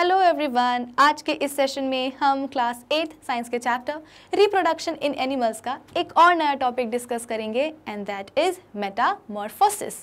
Hello everyone आज के इस सेशन में हम क्लास एट साइंस के चैप्टर रिप्रोडक्शन इन एनिमल्स का एक और नया टॉपिक डिस्कस करेंगे and that is metamorphosis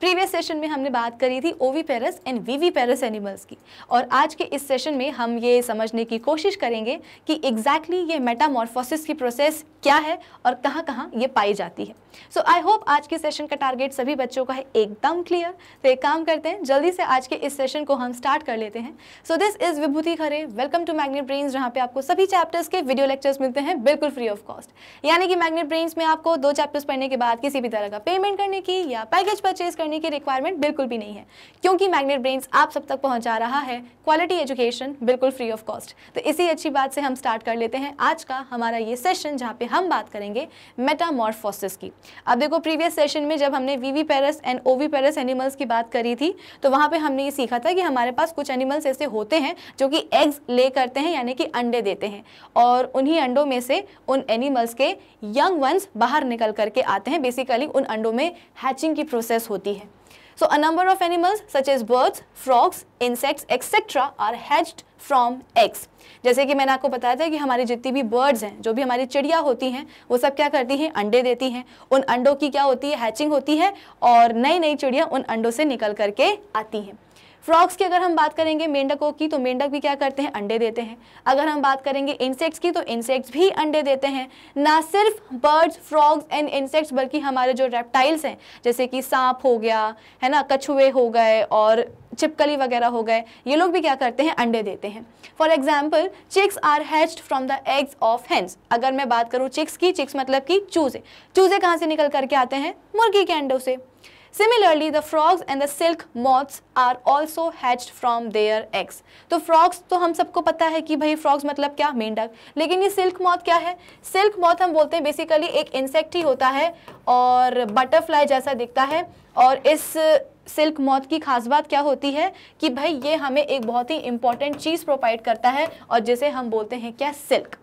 previous session में हमने बात करी थी ओवी पेरस एंड वीवी पेरस एनिमल्स की और आज के इस सेशन में हम ये समझने की कोशिश करेंगे कि एग्जैक्टली exactly ये मेटामॉर्फोसिस की प्रोसेस क्या है और कहाँ कहाँ ये पाई जाती है सो आई होप आज के सेशन का टारगेट सभी बच्चों का है एकदम क्लियर तो एक काम करते हैं जल्दी से आज के इस सेशन को हम स्टार्ट कर लेते हैं so this is Vibhuti Khare welcome to Magnet Brains जहाँ पे आपको सभी चैप्टर्स के वीडियो लेक्चर्स मिलते हैं बिल्कुल फ्री ऑफ कॉस्ट यानी कि मैग्नेट ब्रेन्स में आपको दो चैप्टर्स पढ़ने के बाद किसी भी तरह का पेमेंट करने की या पैकेज परचेज करने की रिक्वायरमेंट बिल्कुल भी नहीं है क्योंकि मैग्नेट ब्रेन्स आप सब तक पहुँचा रहा है क्वालिटी एजुकेशन बिल्कुल फ्री ऑफ कॉस्ट तो इसी अच्छी बात से हम स्टार्ट कर लेते हैं आज का हमारा ये सेशन जहाँ पे हम बात करेंगे मेटामॉर्फोसिस की अब देखो प्रीवियस सेशन में जब हमने वीवी पेरस एंड ओवी पेरस एनिमल्स की बात करी थी तो वहाँ पे हमने ये सीखा था कि हमारे पास कुछ एनिमल्स ऐसे होते हैं जो कि एग्स ले करते हैं यानी कि अंडे देते हैं और उन्हीं अंडों में से उन एनिमल्स के यंग वंस बाहर निकल करके आते हैं बेसिकली उन अंडों में हैचिंग की प्रोसेस होती है So a number of animals such as birds, frogs, insects etc are hatched from eggs. जैसे कि मैंने आपको बताया था कि हमारी जितनी भी बर्ड्स हैं जो भी हमारी चिड़िया होती हैं वो सब क्या करती हैं अंडे देती हैं उन अंडों की क्या होती है हैचिंग होती है और नई नई चिड़िया उन अंडों से निकल करके आती हैं फ्रॉग्स की अगर हम बात करेंगे मेंढकों की तो मेंढक भी क्या करते हैं अंडे देते हैं अगर हम बात करेंगे इंसेक्ट्स की तो इंसेक्ट्स भी अंडे देते हैं ना सिर्फ बर्ड्स फ्रॉग्स एंड इंसेक्ट्स बल्कि हमारे जो रेप्टाइल्स हैं जैसे कि सांप हो गया है ना कछुए हो गए और चिपकली वगैरह हो गए ये लोग भी क्या करते हैं अंडे देते हैं for example chicks are hatched from the eggs of hens अगर मैं बात करूँ चिक्स की चिक्स मतलब कि चूजे चूजे कहाँ से निकल करके आते हैं मुर्गी के अंडों से similarly the frogs and the silk moths are also hatched from their eggs. तो फ्रॉग्स तो हम सबको पता है कि भाई फ्रॉग्स मतलब क्या मेंढक लेकिन ये सिल्क मॉथ क्या है सिल्क मॉथ हम बोलते हैं बेसिकली एक इंसेक्ट ही होता है और बटरफ्लाई जैसा दिखता है और इस सिल्क मौत की खास बात क्या होती है कि भाई ये हमें एक बहुत ही इंपॉर्टेंट चीज़ प्रोवाइड करता है और जिसे हम बोलते हैं क्या सिल्क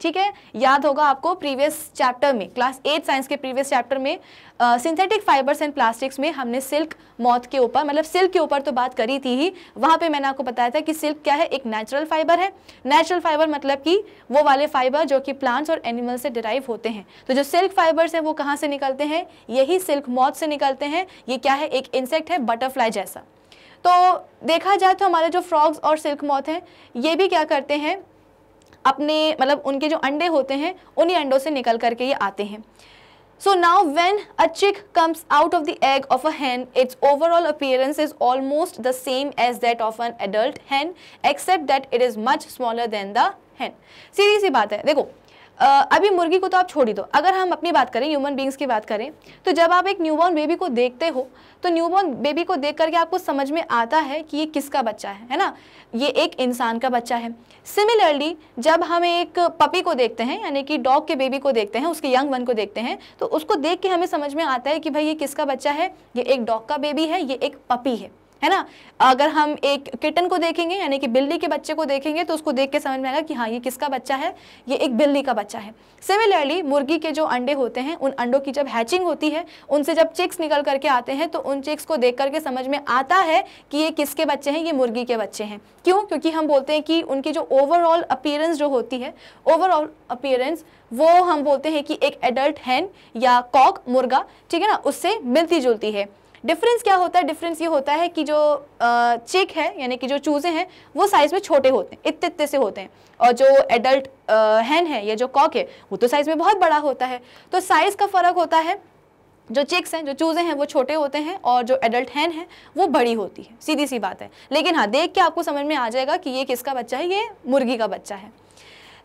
ठीक है याद होगा आपको प्रीवियस चैप्टर में क्लास एट साइंस के प्रीवियस चैप्टर में सिंथेटिक फाइबर्स एंड प्लास्टिक्स में हमने सिल्क मौत के ऊपर मतलब सिल्क के ऊपर तो बात करी थी ही वहाँ पे मैंने आपको बताया था कि सिल्क क्या है एक नेचुरल फाइबर है नेचुरल फाइबर मतलब कि वो वाले फाइबर जो कि प्लांट्स और एनिमल से डिराइव होते हैं तो जो सिल्क फाइबर्स हैं वो कहाँ से निकलते हैं यही सिल्क मौत से निकलते हैं ये क्या है एक इंसेक्ट है बटरफ्लाई जैसा तो देखा जाए तो हमारे जो फ्रॉग्स और सिल्क मौत हैं ये भी क्या करते हैं अपने मतलब उनके जो अंडे होते हैं उन्हीं अंडों से निकल करके ये आते हैं So now when a chick comes out of the egg of a hen, its overall appearance is almost the same as that of an adult hen except that it is much smaller than the hen. सीधी सी बात है देखो अभी मुर्गी को तो आप छोड़ ही दो अगर हम अपनी बात करें ह्यूमन बींग्स की बात करें तो जब आप एक न्यूबॉर्न बेबी को देखते हो तो न्यूबॉर्न बेबी को देख करके आपको समझ में आता है कि ये किसका बच्चा है है ना ये एक इंसान का बच्चा है सिमिलरली जब हम एक पपी को देखते हैं यानी कि डॉग के बेबी को देखते हैं उसके यंग वन को देखते हैं तो उसको देख के हमें समझ में आता है कि भाई ये किसका बच्चा है ये एक डॉग का बेबी है ये एक पपी है है ना अगर हम एक किटन को देखेंगे यानी कि बिल्ली के बच्चे को देखेंगे तो उसको देख के समझ में आएगा कि हाँ ये किसका बच्चा है ये एक बिल्ली का बच्चा है सिमिलरली मुर्गी के जो अंडे होते हैं उन अंडों की जब हैचिंग होती है उनसे जब चिक्स निकल करके आते हैं तो उन चिक्स को देख करके समझ में आता है कि ये किसके बच्चे हैं ये मुर्गी के बच्चे हैं क्यों क्योंकि हम बोलते हैं कि उनकी जो ओवरऑल अपीयरेंस जो होती है ओवरऑल अपीयरेंस वो हम बोलते हैं कि एक एडल्ट हैन या कॉक मुर्गा ठीक है ना उससे मिलती जुलती है डिफरेंस क्या होता है डिफरेंस ये होता है कि जो चिक है यानी कि जो चूज़े हैं वो साइज़ में छोटे होते हैं इतने इतने से होते हैं और जो एडल्ट हैन है या जो कॉक है वो तो साइज़ में बहुत बड़ा होता है तो साइज़ का फ़र्क होता है जो चिक्स हैं जो चूज़े हैं वो छोटे होते हैं और जो एडल्ट हैन है वो बड़ी होती है सीधी सी बात है लेकिन हाँ देख के आपको समझ में आ जाएगा कि ये किसका बच्चा है ये मुर्गी का बच्चा है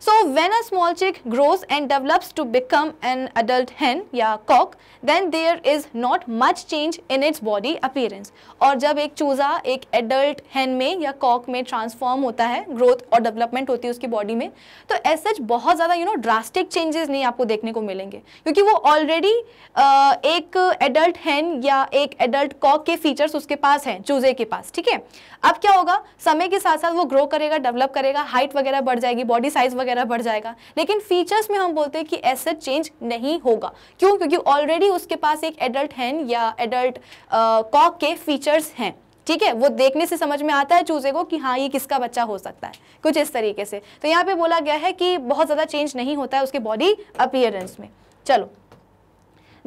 So when a small chick grows and develops to become an adult hen या cock, then there is not much change in its body appearance. और जब एक चूज़ा एक adult hen में या cock में transform होता है growth और development होती है उसकी body में तो as such बहुत ज़्यादा you know drastic changes नहीं आपको देखने को मिलेंगे क्योंकि वो already uh, एक adult hen या एक adult cock के features उसके पास हैं चूज़े के पास ठीक है अब क्या होगा समय के साथ साथ वो ग्रो करेगा डेवलप करेगा हाइट वगैरह बढ़ जाएगी बॉडी साइज वगैरह वगैरह बढ़ जाएगा लेकिन फीचर्स में हम बोलते हैं कि ऐसा चेंज नहीं होगा क्यों क्योंकि ऑलरेडी उसके पास एक एडल्ट हैं या एडल्ट कॉक के फीचर्स हैं ठीक है वो देखने से समझ में आता है चूजे को कि हाँ ये किसका बच्चा हो सकता है कुछ इस तरीके से तो यहाँ पे बोला गया है कि बहुत ज़्यादा चेंज नहीं होता है उसके बॉडी अपियरेंस में चलो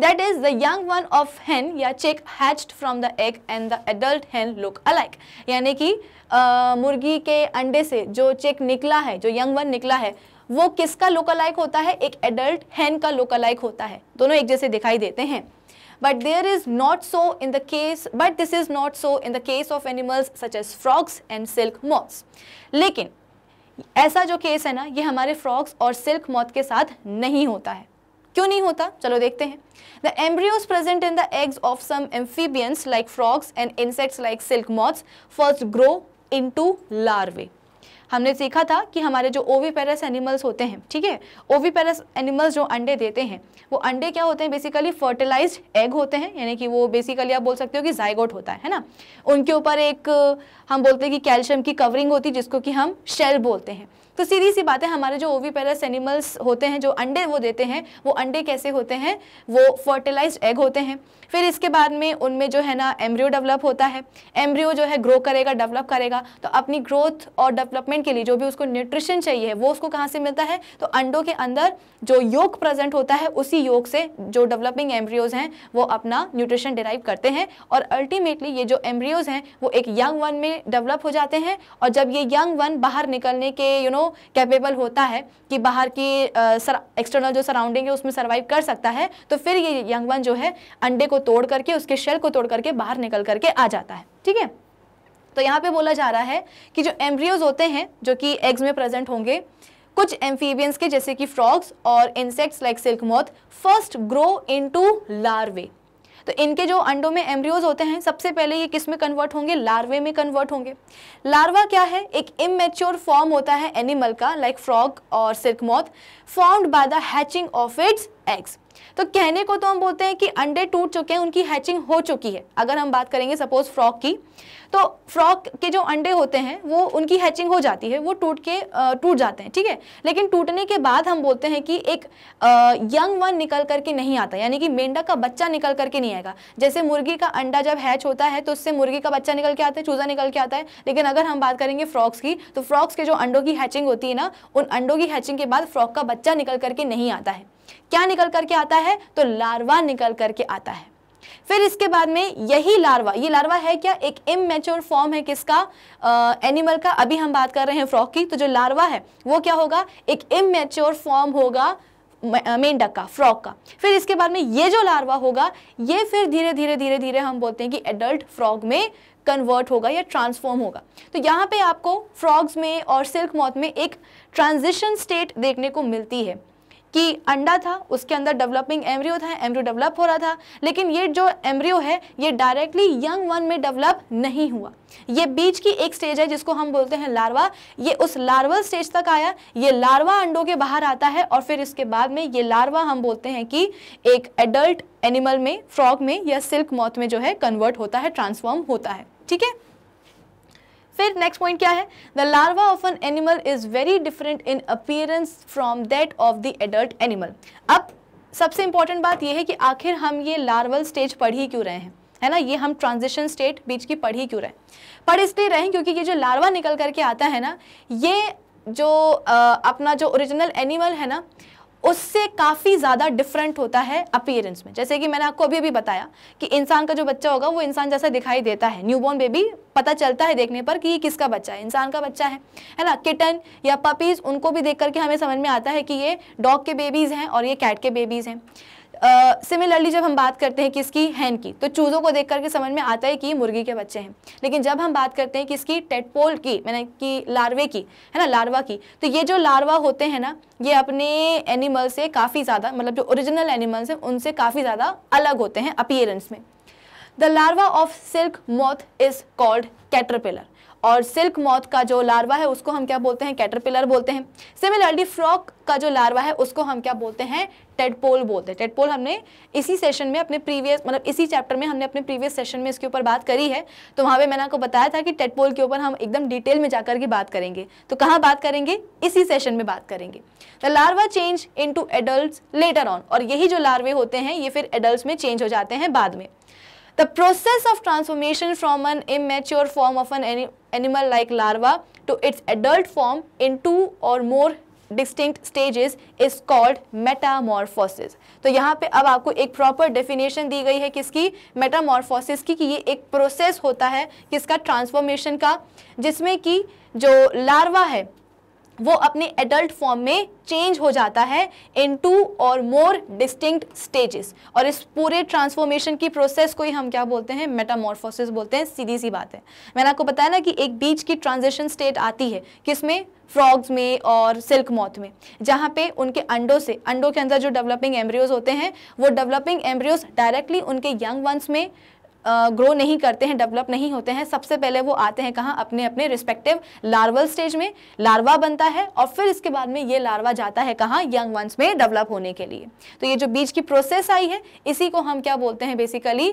that is the young one of hen या chick hatched from the egg and the adult hen look alike यानी कि मुर्गी के अंडे से जो चिक निकला है जो यंग वन निकला है वो किसका लुक अलाइक होता है एक एडल्ट हैन का लुक अलाइक होता है दोनों एक जैसे दिखाई देते हैं but there is not so in the case but this is not so in the case of animals such as frogs and silk moths लेकिन ऐसा जो केस है ना ये हमारे फ्रॉग्स और सिल्क मौत के साथ नहीं होता है क्यों नहीं होता चलो देखते हैं The embryos present in the eggs of some amphibians like frogs and insects like silk moths first grow into लार्वे हमने सीखा था कि हमारे जो ओवीपेरस एनिमल्स होते हैं ठीक है ओवीपेरस एनिमल्स जो अंडे देते हैं वो अंडे क्या होते हैं बेसिकली फर्टिलाइज्ड एग होते हैं यानी कि वो बेसिकली आप बोल सकते हो कि जायगोट होता है है ना उनके ऊपर एक हम बोलते हैं कि कैल्शियम की कवरिंग होती है जिसको कि हम शेल बोलते हैं तो सीधी सी बात है हमारे जो ओवी पैरस एनिमल्स होते हैं जो अंडे वो देते हैं वो अंडे कैसे होते हैं वो फर्टिलाइज एग होते हैं फिर इसके बाद में उनमें जो है ना एम्ब्रियो डेवलप होता है एम्ब्रियो जो है ग्रो करेगा डेवलप करेगा तो अपनी ग्रोथ और डेवलपमेंट के लिए जो भी उसको न्यूट्रिशन चाहिए वो उसको कहाँ से मिलता है तो अंडों के अंदर जो योग प्रेजेंट होता है उसी योग से जो डेवलपिंग एम्ब्रियोज हैं वो अपना न्यूट्रिशन डिराइव करते हैं और अल्टीमेटली ये जो एम्ब्रियोज हैं वो एक यंग वन में डेवलप हो जाते हैं और जब ये यंग वन बाहर निकलने के you you know know, capable होता है कि बाहर की एक्सटर्नल जो सराउंडिंग है उसमें सर्वाइव कर सकता है तो फिर ये यंग वन जो है अंडे को तोड़ करके उसके शेल को तोड़ करके बाहर निकल करके आ जाता है ठीक है तो यहाँ पे बोला जा रहा है कि जो एम्ब्रियोज होते हैं जो कि एग्स में प्रेजेंट होंगे कुछ एम्फीबियंस के जैसे कि फ्रॉग्स और insects like silk moth first grow into larvae तो इनके जो अंडों में एम्ब्रियोज होते हैं सबसे पहले ये किस में कन्वर्ट होंगे लार्वे में कन्वर्ट होंगे लार्वा क्या है एक इमेच्योर फॉर्म होता है एनिमल का लाइक फ्रॉग और silk moth formed by the hatching of its eggs तो कहने को तो हम बोलते हैं कि अंडे टूट चुके हैं उनकी हैचिंग हो चुकी है अगर हम बात करेंगे सपोज फ्रॉक की तो फ्रॉक के जो अंडे होते हैं वो उनकी हैचिंग हो जाती है वो टूट के टूट जाते हैं ठीक है लेकिन टूटने के बाद हम बोलते हैं कि एक यंग वन निकल करके नहीं आता यानी कि मेंढक का बच्चा निकल करके नहीं आएगा जैसे मुर्गी का अंडा जब हैच होता है तो उससे मुर्गी का बच्चा निकल के आता है चूजा निकल के आता है लेकिन अगर हम बात करेंगे फ्रॉक्स की तो फ्रॉक्स के जो अंडों की हैचिंग होती है ना उन अंडों की हैचिंग के बाद फ्रॉक का बच्चा निकल करके नहीं आता है क्या निकल करके आता है तो लार्वा निकल करके आता है फिर इसके बाद में यही लार्वा ये लार्वा है क्या एक इमेच्योर फॉर्म है किसका आ, एनिमल का अभी हम बात कर रहे हैं फ्रॉक की तो जो लार्वा है वो क्या होगा एक इमेच्योर फॉर्म होगा मेंढक का फ्रॉक का फिर इसके बाद में ये जो लार्वा होगा ये फिर धीरे धीरे धीरे धीरे हम बोलते हैं कि एडल्ट फ्रॉग में कन्वर्ट होगा या ट्रांसफॉर्म होगा तो यहाँ पे आपको फ्रॉग्स में और सिल्क मौत में एक ट्रांजिशन स्टेट देखने को मिलती है कि अंडा था उसके अंदर डेवलपिंग एम्ब्रियो था एम्ब्रियो डेवलप हो रहा था लेकिन ये जो एम्ब्रियो है ये डायरेक्टली यंग वन में डेवलप नहीं हुआ ये बीच की एक स्टेज है जिसको हम बोलते हैं लार्वा ये उस लार्वल स्टेज तक आया ये लार्वा अंडों के बाहर आता है और फिर इसके बाद में ये लार्वा हम बोलते हैं कि एक एडल्ट एनिमल में फ्रॉग में या सिल्क मौत में जो है कन्वर्ट होता है ट्रांसफॉर्म होता है ठीक है फिर नेक्स्ट पॉइंट क्या है the larva of an animal is very different in appearance from that of the adult animal अब सबसे इंपॉर्टेंट बात यह है कि आखिर हम ये लार्वल स्टेज पढ़ ही क्यों रहे हैं है ना ये हम ट्रांजिशन स्टेट बीच की पढ़ ही क्यों रहे पढ़ इसलिए रहे क्योंकि ये जो लार्वा निकल करके आता है ना ये जो आ, अपना जो ओरिजिनल एनिमल है ना उससे काफ़ी ज़्यादा डिफरेंट होता है अपीयरेंस में जैसे कि मैंने आपको अभी अभी बताया कि इंसान का जो बच्चा होगा वो इंसान जैसा दिखाई देता है न्यूबॉर्न बेबी पता चलता है देखने पर कि ये किसका बच्चा है इंसान का बच्चा है है ना किटन या पपीज़ उनको भी देख करके हमें समझ में आता है कि ये डॉग के बेबीज़ हैं और ये कैट के बेबीज़ हैं सिमिलरली जब हम बात करते हैं किसकी हैन की तो चूज़ों को देख करके समझ में आता है कि मुर्गी के बच्चे हैं लेकिन जब हम बात करते हैं किसकी टेटपोल की मैंने कि लार्वे की है ना लार्वा की तो ये जो लार्वा होते हैं ना ये अपने एनिमल से काफ़ी ज़्यादा मतलब जो ओरिजिनल एनिमल्स हैं उनसे काफ़ी ज़्यादा अलग होते हैं अपियरेंस में the larva of silk moth is called caterpillar और सिल्क मॉथ का जो लार्वा है उसको हम क्या बोलते हैं कैटरपिलर बोलते हैं सिमिलरली फ्रॉक का जो लार्वा है उसको हम क्या बोलते हैं टेडपोल बोलते हैं टेडपोल हमने इसी सेशन में अपने प्रीवियस मतलब इसी चैप्टर में हमने अपने प्रीवियस सेशन में इसके ऊपर बात करी है तो वहाँ पे मैंने आपको बताया था कि टेडपोल के ऊपर हम एकदम डिटेल में जाकर के बात करेंगे तो कहाँ बात करेंगे इसी सेशन में बात करेंगे the larva change into adult later on और यही जो लार्वे होते हैं ये फिर एडल्ट में चेंज हो जाते हैं बाद में the process of transformation from an immature form of an animal like larva to its adult form in two or more distinct stages is called metamorphosis तो यहाँ पे अब आपको एक प्रॉपर डेफिनेशन दी गई है किसकी मेटामॉर्फोसिस की कि ये एक प्रोसेस होता है किसका ट्रांसफॉर्मेशन का जिसमें कि जो लार्वा है वो अपने एडल्ट फॉर्म में चेंज हो जाता है इन two or more distinct stages और इस पूरे ट्रांसफॉर्मेशन की प्रोसेस को ही हम क्या बोलते हैं मेटामॉर्फोसिस बोलते हैं सीधी सी बात है मैंने आपको बताया ना कि एक बीच की ट्रांजिशन स्टेट आती है किसमें फ्रॉग्स में और सिल्क मॉथ में जहाँ पे उनके अंडों से अंडों के अंदर जो डेवलपिंग एम्ब्रियोज होते हैं वो डेवलपिंग एम्ब्रियोज डायरेक्टली उनके यंग वंस में ग्रो नहीं करते हैं डेवलप नहीं होते हैं सबसे पहले वो आते हैं कहाँ अपने अपने रिस्पेक्टिव लार्वल स्टेज में लार्वा बनता है और फिर इसके बाद में ये लार्वा जाता है कहाँ यंग वंस में डेवलप होने के लिए तो ये जो बीज की प्रोसेस आई है इसी को हम क्या बोलते हैं बेसिकली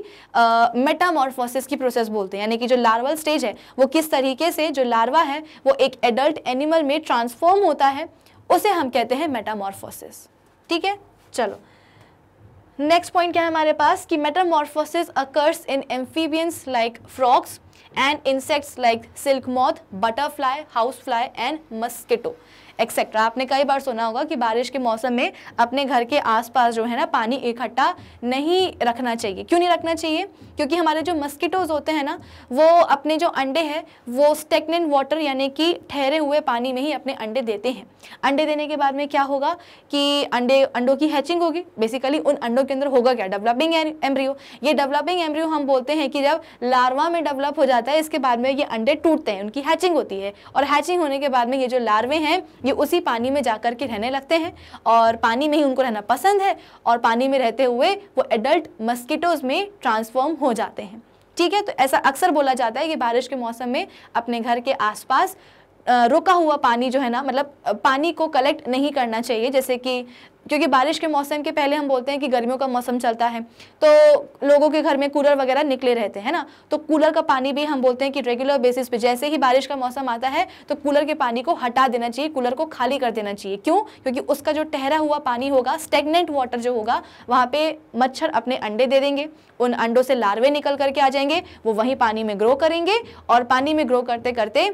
मेटामॉर्फोसिस की प्रोसेस बोलते हैं यानी कि जो लार्वल स्टेज है वो किस तरीके से जो लार्वा है वो एक एडल्ट एनिमल में ट्रांसफॉर्म होता है उसे हम कहते हैं मेटामॉर्फोसिस ठीक है चलो नेक्स्ट पॉइंट क्या है हमारे पास कि metamorphosis occurs in amphibians like frogs and insects like silk moth butterfly housefly and mosquito etcetera आपने कई बार सुना होगा कि बारिश के मौसम में अपने घर के आसपास जो है ना पानी इकट्ठा नहीं रखना चाहिए क्यों नहीं रखना चाहिए क्योंकि हमारे जो मस्कीटोज होते हैं ना वो अपने जो अंडे हैं वो स्टेगनेंट वाटर यानी कि ठहरे हुए पानी में ही अपने अंडे देते हैं अंडे देने के बाद में क्या होगा कि अंडे अंडों की हैचिंग होगी बेसिकली उन अंडों के अंदर होगा क्या डेवलपिंग एम्ब्रियो ये डेवलपिंग एम्ब्रियो हम बोलते हैं कि जब लार्वा में डेवलप हो जाता है इसके बाद में ये अंडे टूटते हैं उनकी हैचिंग होती है और हैचिंग होने के बाद में ये जो लार्वे हैं ये उसी पानी में जा कर के रहने लगते हैं और पानी में ही उनको रहना पसंद है और पानी में रहते हुए वो एडल्ट मस्कीटोज़ में ट्रांसफॉर्म हो जाते हैं ठीक है तो ऐसा अक्सर बोला जाता है कि बारिश के मौसम में अपने घर के आसपास रुका हुआ पानी जो है ना मतलब पानी को कलेक्ट नहीं करना चाहिए जैसे कि क्योंकि बारिश के मौसम के पहले हम बोलते हैं कि गर्मियों का मौसम चलता है तो लोगों के घर में कूलर वगैरह निकले रहते हैं ना तो कूलर का पानी भी हम बोलते हैं कि रेगुलर बेसिस पे जैसे ही बारिश का मौसम आता है तो कूलर के पानी को हटा देना चाहिए कूलर को खाली कर देना चाहिए क्यों क्योंकि उसका जो ठहरा हुआ पानी होगा स्टेगनेंट वाटर जो होगा वहाँ पर मच्छर अपने अंडे दे देंगे उन अंडों से लार्वे निकल करके आ जाएंगे वो वहीं पानी में ग्रो करेंगे और पानी में ग्रो करते करते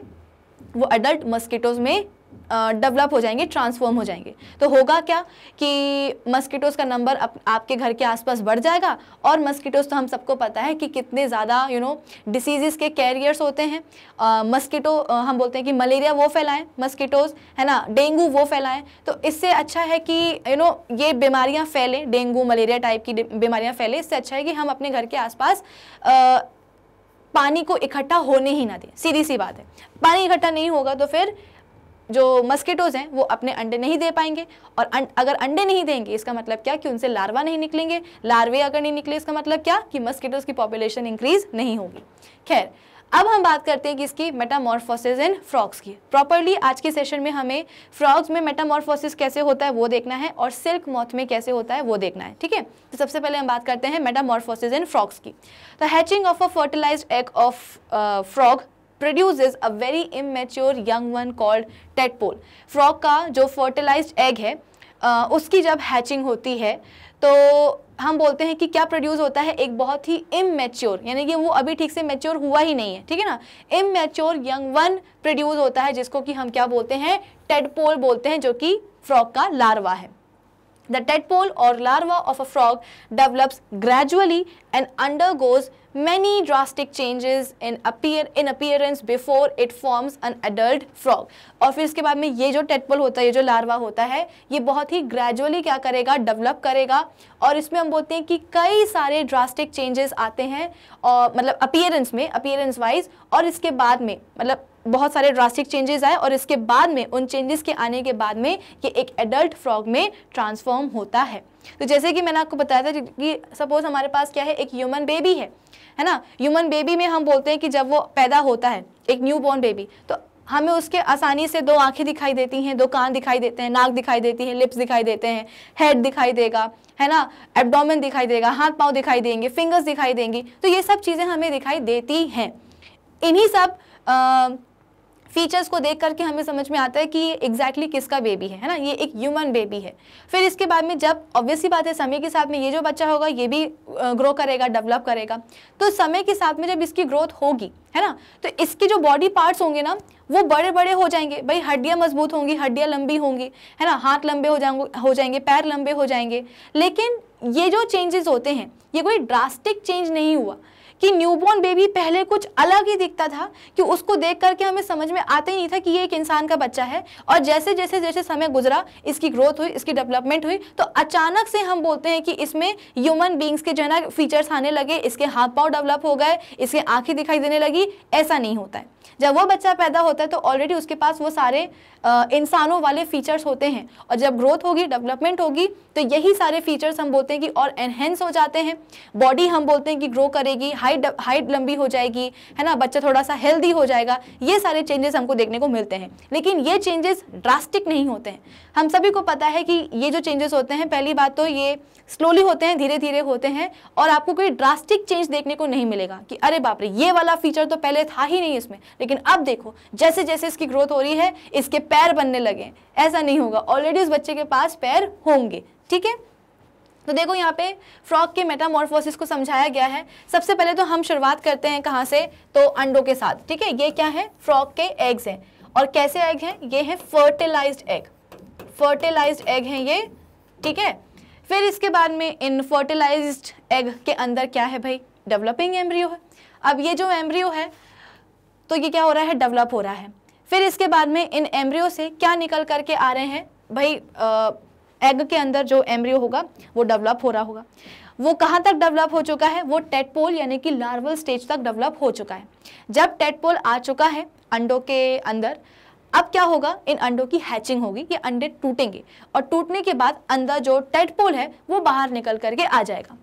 वो अडल्ट मस्कीटोज़ में डेवलप हो जाएंगे ट्रांसफॉर्म हो जाएंगे तो होगा क्या कि मस्कीटोज़ का नंबर अप, आपके घर के आसपास बढ़ जाएगा और मस्कीटोज़ तो हम सबको पता है कि कितने ज़्यादा यू नो डिसीज़ के कैरियर्स होते हैं मस्किटो मस्कीटो हम बोलते हैं कि मलेरिया वो फैलाएं मस्कीटोज़ है ना डेंगू वो फैलाएं तो इससे अच्छा है कि यू नो ये बीमारियाँ फैलें डेंगू मलेरिया टाइप की बीमारियाँ फैलें इससे अच्छा है कि हम अपने घर के आसपास पानी को इकट्ठा होने ही ना दें सीधी सी बात है पानी इकट्ठा नहीं होगा तो फिर जो मस्कीटोज़ हैं वो अपने अंडे नहीं दे पाएंगे और अं, अगर अंडे नहीं देंगे इसका मतलब क्या कि उनसे लार्वा नहीं निकलेंगे लार्वे अगर नहीं निकले इसका मतलब क्या कि मस्कीटोज़ की पॉपुलेशन इंक्रीज नहीं होगी खैर अब हम बात करते हैं कि इसकी मेटामॉर्फोसिस इन फ्रॉक्स की प्रॉपरली आज के सेशन में हमें फ्रॉक्स में मेटामॉर्फोसिस कैसे होता है वो देखना है और सिल्क मॉथ में कैसे होता है वो देखना है ठीक है तो सबसे पहले हम बात करते हैं मेटामॉर्फोसिस इन फ्रॉक्स की the hatching of a fertilise egg of frog produce a very immature young one called tadpole frog का जो फर्टिलाइज एग है आ, uh, उसकी जब हैचिंग होती है तो हम बोलते हैं कि क्या प्रोड्यूस होता है एक बहुत ही इमेच्योर यानी कि वो अभी ठीक से मेच्योर हुआ ही नहीं है ठीक है ना इमेच्योर यंग वन प्रोड्यूस होता है जिसको कि हम क्या बोलते हैं टेडपोल बोलते हैं जो कि फ्रॉक का लार्वा है The और larva of a a develops gradually and undergoes many drastic changes in appear in appearance before it forms an adult frog और फिर इसके बाद में ये जो टेटपोल होता है ये जो लार्वा होता है ये बहुत ही ग्रेजुअली क्या करेगा डेवलप करेगा और इसमें हम बोलते हैं कि कई सारे ड्रास्टिक चेंजेस आते हैं और मतलब अपियरेंस में अपियरेंस वाइज और इसके बाद में मतलब बहुत सारे ड्रास्टिक चेंजेस आए और इसके बाद में उन चेंजेस के आने के बाद में ये एक एडल्ट फ्रॉग में ट्रांसफॉर्म होता है तो जैसे कि मैंने आपको बताया था कि सपोज हमारे पास क्या है एक ह्यूमन बेबी है है ना ह्यूमन बेबी में हम बोलते हैं कि जब वो पैदा होता है एक न्यू बॉर्न बेबी तो हमें उसके आसानी से दो आंखें दिखाई देती हैं दो कान दिखाई देते हैं नाक दिखाई देती है लिप्स दिखाई देते हैं हेड दिखाई देगा है ना एबडोमिन दिखाई देगा हाथ पाँव दिखाई देंगे फिंगर्स दिखाई देंगी तो ये सब चीज़ें हमें दिखाई देती हैं इन्हीं सब फीचर्स को देख करके हमें समझ में आता है कि ये एग्जैक्टली किसका बेबी है है ना ये एक ह्यूमन बेबी है फिर इसके बाद में जब ऑब्वियसली बात है समय के साथ में ये जो बच्चा होगा ये भी ग्रो करेगा डेवलप करेगा तो समय के साथ में जब इसकी ग्रोथ होगी है ना तो इसके जो बॉडी पार्ट्स होंगे ना वो बड़े बड़े हो जाएंगे भाई हड्डियाँ मजबूत होंगी हड्डियाँ लंबी होंगी है ना हाथ लंबे हो जाएंगे हो जाएंगे पैर लंबे हो जाएंगे लेकिन ये जो चेंजेस होते हैं ये कोई ड्रास्टिक चेंज नहीं हुआ कि न्यूबॉर्न बेबी पहले कुछ अलग ही दिखता था कि उसको देख करके हमें समझ में आता ही नहीं था कि ये एक इंसान का बच्चा है और जैसे जैसे जैसे समय गुजरा इसकी ग्रोथ हुई इसकी डेवलपमेंट हुई तो अचानक से हम बोलते हैं कि इसमें ह्यूमन बींग्स के जो है ना फीचर्स आने लगे इसके हाथ पाँव डेवलप हो गए इसके आँखें दिखाई देने लगी ऐसा नहीं होता है जब वो बच्चा पैदा होता है तो ऑलरेडी उसके पास वो सारे इंसानों वाले फीचर्स होते हैं और जब ग्रोथ होगी डेवलपमेंट होगी तो यही सारे फीचर्स हम बोलते हैं कि और एनहेंस हो जाते हैं बॉडी हम बोलते हैं कि ग्रो करेगी हाइट हाइट लंबी हो जाएगी है ना बच्चा थोड़ा सा हेल्दी हो जाएगा ये सारे चेंजेस हमको देखने को मिलते हैं लेकिन ये चेंजेस ड्रास्टिक नहीं होते हैं हम सभी को पता है कि ये जो चेंजेस होते हैं पहली बात तो ये स्लोली होते हैं धीरे धीरे होते हैं और आपको कोई ड्रास्टिक चेंज देखने को नहीं मिलेगा कि अरे बाप रे ये वाला फीचर तो पहले था ही नहीं इसमें लेकिन लेकिन अब देखो जैसे जैसे इसकी ग्रोथ हो रही है इसके पैर बनने लगे ऐसा नहीं होगा ऑलरेडी उस बच्चे के पास पैर होंगे ठीक है तो देखो यहाँ पे फ्रॉक के मेटामॉर्फोसिस को समझाया गया है सबसे पहले तो हम शुरुआत करते हैं कहाँ से तो अंडों के साथ ठीक है ये क्या है फ्रॉक के एग्स हैं और कैसे एग हैं ये है फर्टिलाइज्ड एग फर्टिलाइज्ड एग हैं ये ठीक है फिर इसके बाद में इन फर्टिलाइज्ड एग के अंदर क्या है भाई डेवलपिंग एम्ब्रियो है अब ये जो एम्ब्रियो है तो ये क्या हो रहा है डेवलप हो रहा है फिर इसके बाद में इन एम्ब्रियो से क्या निकल करके आ रहे हैं भाई आ, एग के अंदर जो एम्ब्रियो होगा वो डेवलप हो रहा होगा वो कहाँ तक डेवलप हो चुका है वो टेटपोल यानी कि लार्वल स्टेज तक डेवलप हो चुका है जब टेटपोल आ चुका है अंडों के अंदर अब क्या होगा इन अंडों की हैचिंग होगी ये अंडे टूटेंगे और टूटने के बाद अंदर जो टेटपोल है वो बाहर निकल करके आ जाएगा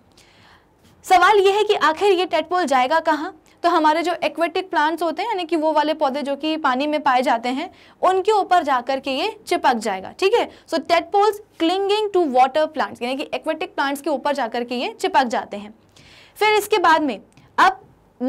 सवाल ये है कि आखिर ये टेटपोल जाएगा कहाँ तो हमारे जो एक्वेटिक प्लांट्स होते हैं यानी कि वो वाले पौधे जो कि पानी में पाए जाते हैं उनके ऊपर जाकर के ये चिपक जाएगा ठीक है so tadpoles clinging to water plants यानी कि एक्वेटिक प्लांट्स के ऊपर जाकर के ये चिपक जाते हैं फिर इसके बाद में अब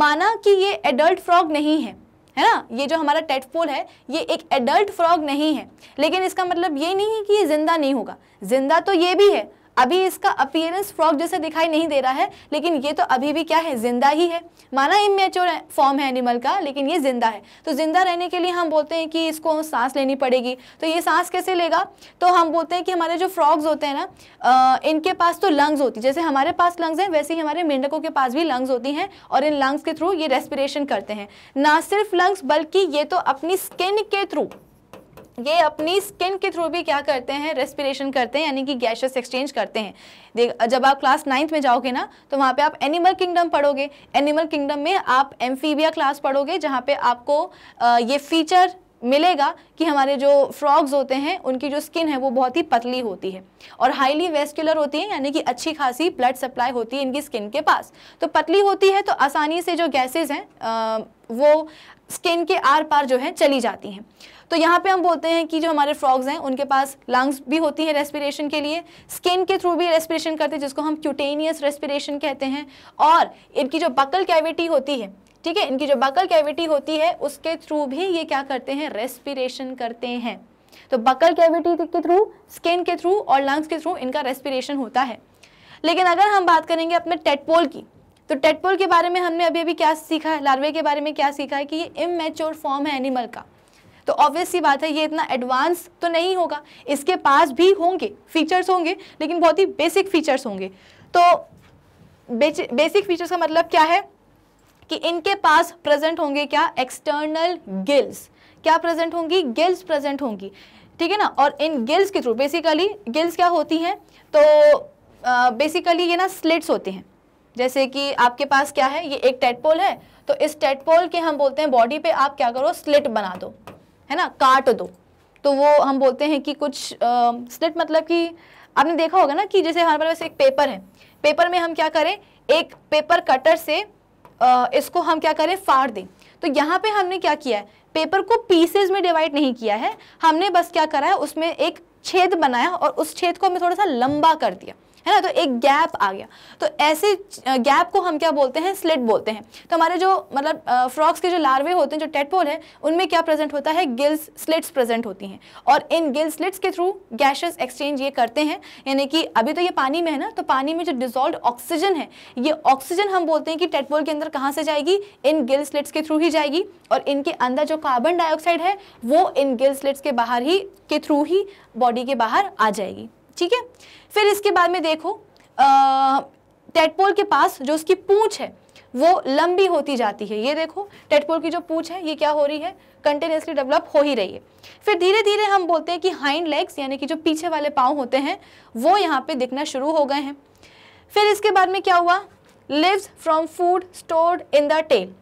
माना कि ये एडल्ट फ्रॉग नहीं है है ना ये जो हमारा टेटपोल है ये एक एडल्ट फ्रॉग नहीं है लेकिन इसका मतलब ये नहीं है कि ये जिंदा नहीं होगा जिंदा तो ये भी है अभी इसका अपियरेंस फ्रॉग जैसे दिखाई नहीं दे रहा है लेकिन ये तो अभी भी क्या है जिंदा ही है माना इमेच्योर फॉर्म है एनिमल का लेकिन ये जिंदा है तो जिंदा रहने के लिए हम बोलते हैं कि इसको सांस लेनी पड़ेगी तो ये सांस कैसे लेगा तो हम बोलते हैं कि हमारे जो फ्रॉग्स होते हैं ना इनके पास तो लंग्स होती जैसे हमारे पास लंग्स हैं वैसे ही हमारे मेंढकों के पास भी लंग्स होती हैं और इन लंग्स के थ्रू ये रेस्पिरेशन करते हैं ना सिर्फ लंग्स बल्कि ये तो अपनी स्किन के थ्रू ये अपनी स्किन के थ्रू भी क्या करते हैं रेस्पिरेशन करते हैं यानी कि गैसेस एक्सचेंज करते हैं जब आप क्लास नाइन्थ में जाओगे ना तो वहाँ पे आप एनिमल किंगडम पढ़ोगे एनिमल किंगडम में आप एम्फीबिया क्लास पढ़ोगे जहाँ पे आपको आ, ये फीचर मिलेगा कि हमारे जो फ्रॉग्स होते हैं उनकी जो स्किन है वो बहुत ही पतली होती है और हाईली वेस्कुलर होती है यानी कि अच्छी खासी ब्लड सप्लाई होती है इनकी स्किन के पास तो पतली होती है तो आसानी से जो गैसेज हैं वो स्किन के आर पार जो है चली जाती हैं तो यहाँ पे हम बोलते हैं कि जो हमारे फ्रॉग्स हैं उनके पास लंग्स भी होती हैं रेस्पिरेशन के लिए स्किन के थ्रू भी रेस्पिरेशन करते हैं जिसको हम क्यूटेनियस रेस्पिरेशन कहते हैं और इनकी जो बकल कैविटी होती है ठीक है इनकी जो बकल कैविटी होती है उसके थ्रू भी ये क्या करते हैं रेस्पिरेशन करते हैं तो बकल कैविटी के थ्रू स्किन के थ्रू और लंग्स के थ्रू इनका रेस्पिरेशन होता है लेकिन अगर हम बात करेंगे अपने टेटपोल की तो टेटपोल के बारे में हमने अभी अभी क्या सीखा है लार्वे के बारे में क्या सीखा है कि ये इमेच्योर फॉर्म है एनिमल का तो ऑब्वियस ही बात है ये इतना एडवांस तो नहीं होगा इसके पास भी होंगे फीचर्स होंगे लेकिन बहुत ही बेसिक फीचर्स होंगे तो बेसिक फीचर्स का मतलब क्या है कि इनके पास प्रेजेंट होंगे क्या एक्सटर्नल गिल्स क्या प्रेजेंट होंगी गिल्स प्रेजेंट होंगी ठीक है ना और इन गिल्स के थ्रू बेसिकली गिल्स क्या होती हैं तो बेसिकली ये ना स्लिट्स होते हैं जैसे कि आपके पास क्या है ये एक टेटपोल है तो इस टेटपोल के हम बोलते हैं बॉडी पे आप क्या करो स्लिट बना दो है ना काट दो तो वो हम बोलते हैं कि कुछ स्लिट मतलब कि आपने देखा होगा ना कि जैसे हमारे पास एक पेपर है पेपर में हम क्या करें एक पेपर कटर से आ, इसको हम क्या करें फाड़ दें तो यहाँ पे हमने क्या किया है पेपर को पीसेज में डिवाइड नहीं किया है हमने बस क्या करा है उसमें एक छेद बनाया और उस छेद को हमें थोड़ा सा लंबा कर दिया है ना तो एक गैप आ गया तो ऐसे गैप को हम क्या बोलते हैं स्लिट बोलते हैं तो हमारे जो मतलब फ्रॉक्स के जो लार्वे होते हैं जो टेटपोल है उनमें क्या प्रेजेंट होता है गिल्स स्लिट्स प्रेजेंट होती हैं और इन गिल्स स्लिट्स के थ्रू गैशेस एक्सचेंज ये करते हैं यानी कि अभी तो ये पानी में है ना तो पानी में जो डिजोल्व ऑक्सीजन है ये ऑक्सीजन हम बोलते हैं कि टेटपोल के अंदर कहाँ से जाएगी इन गिल स्लिट्स के थ्रू ही जाएगी और इनके अंदर जो कार्बन डाइऑक्साइड है वो इन गिल स्लिट्स के बाहर ही के थ्रू ही बॉडी के बाहर आ जाएगी ठीक है फिर इसके बाद में देखो टेटपोल के पास जो उसकी पूंछ है वो लंबी होती जाती है ये देखो टेटपोल की जो पूछ है ये क्या हो रही है कंटिन्यूसली डेवलप हो ही रही है फिर धीरे धीरे हम बोलते हैं कि हाइंड लेग्स यानी कि जो पीछे वाले पाँव होते हैं वो यहाँ पे दिखना शुरू हो गए हैं फिर इसके बाद में क्या हुआ lives from food stored in the tail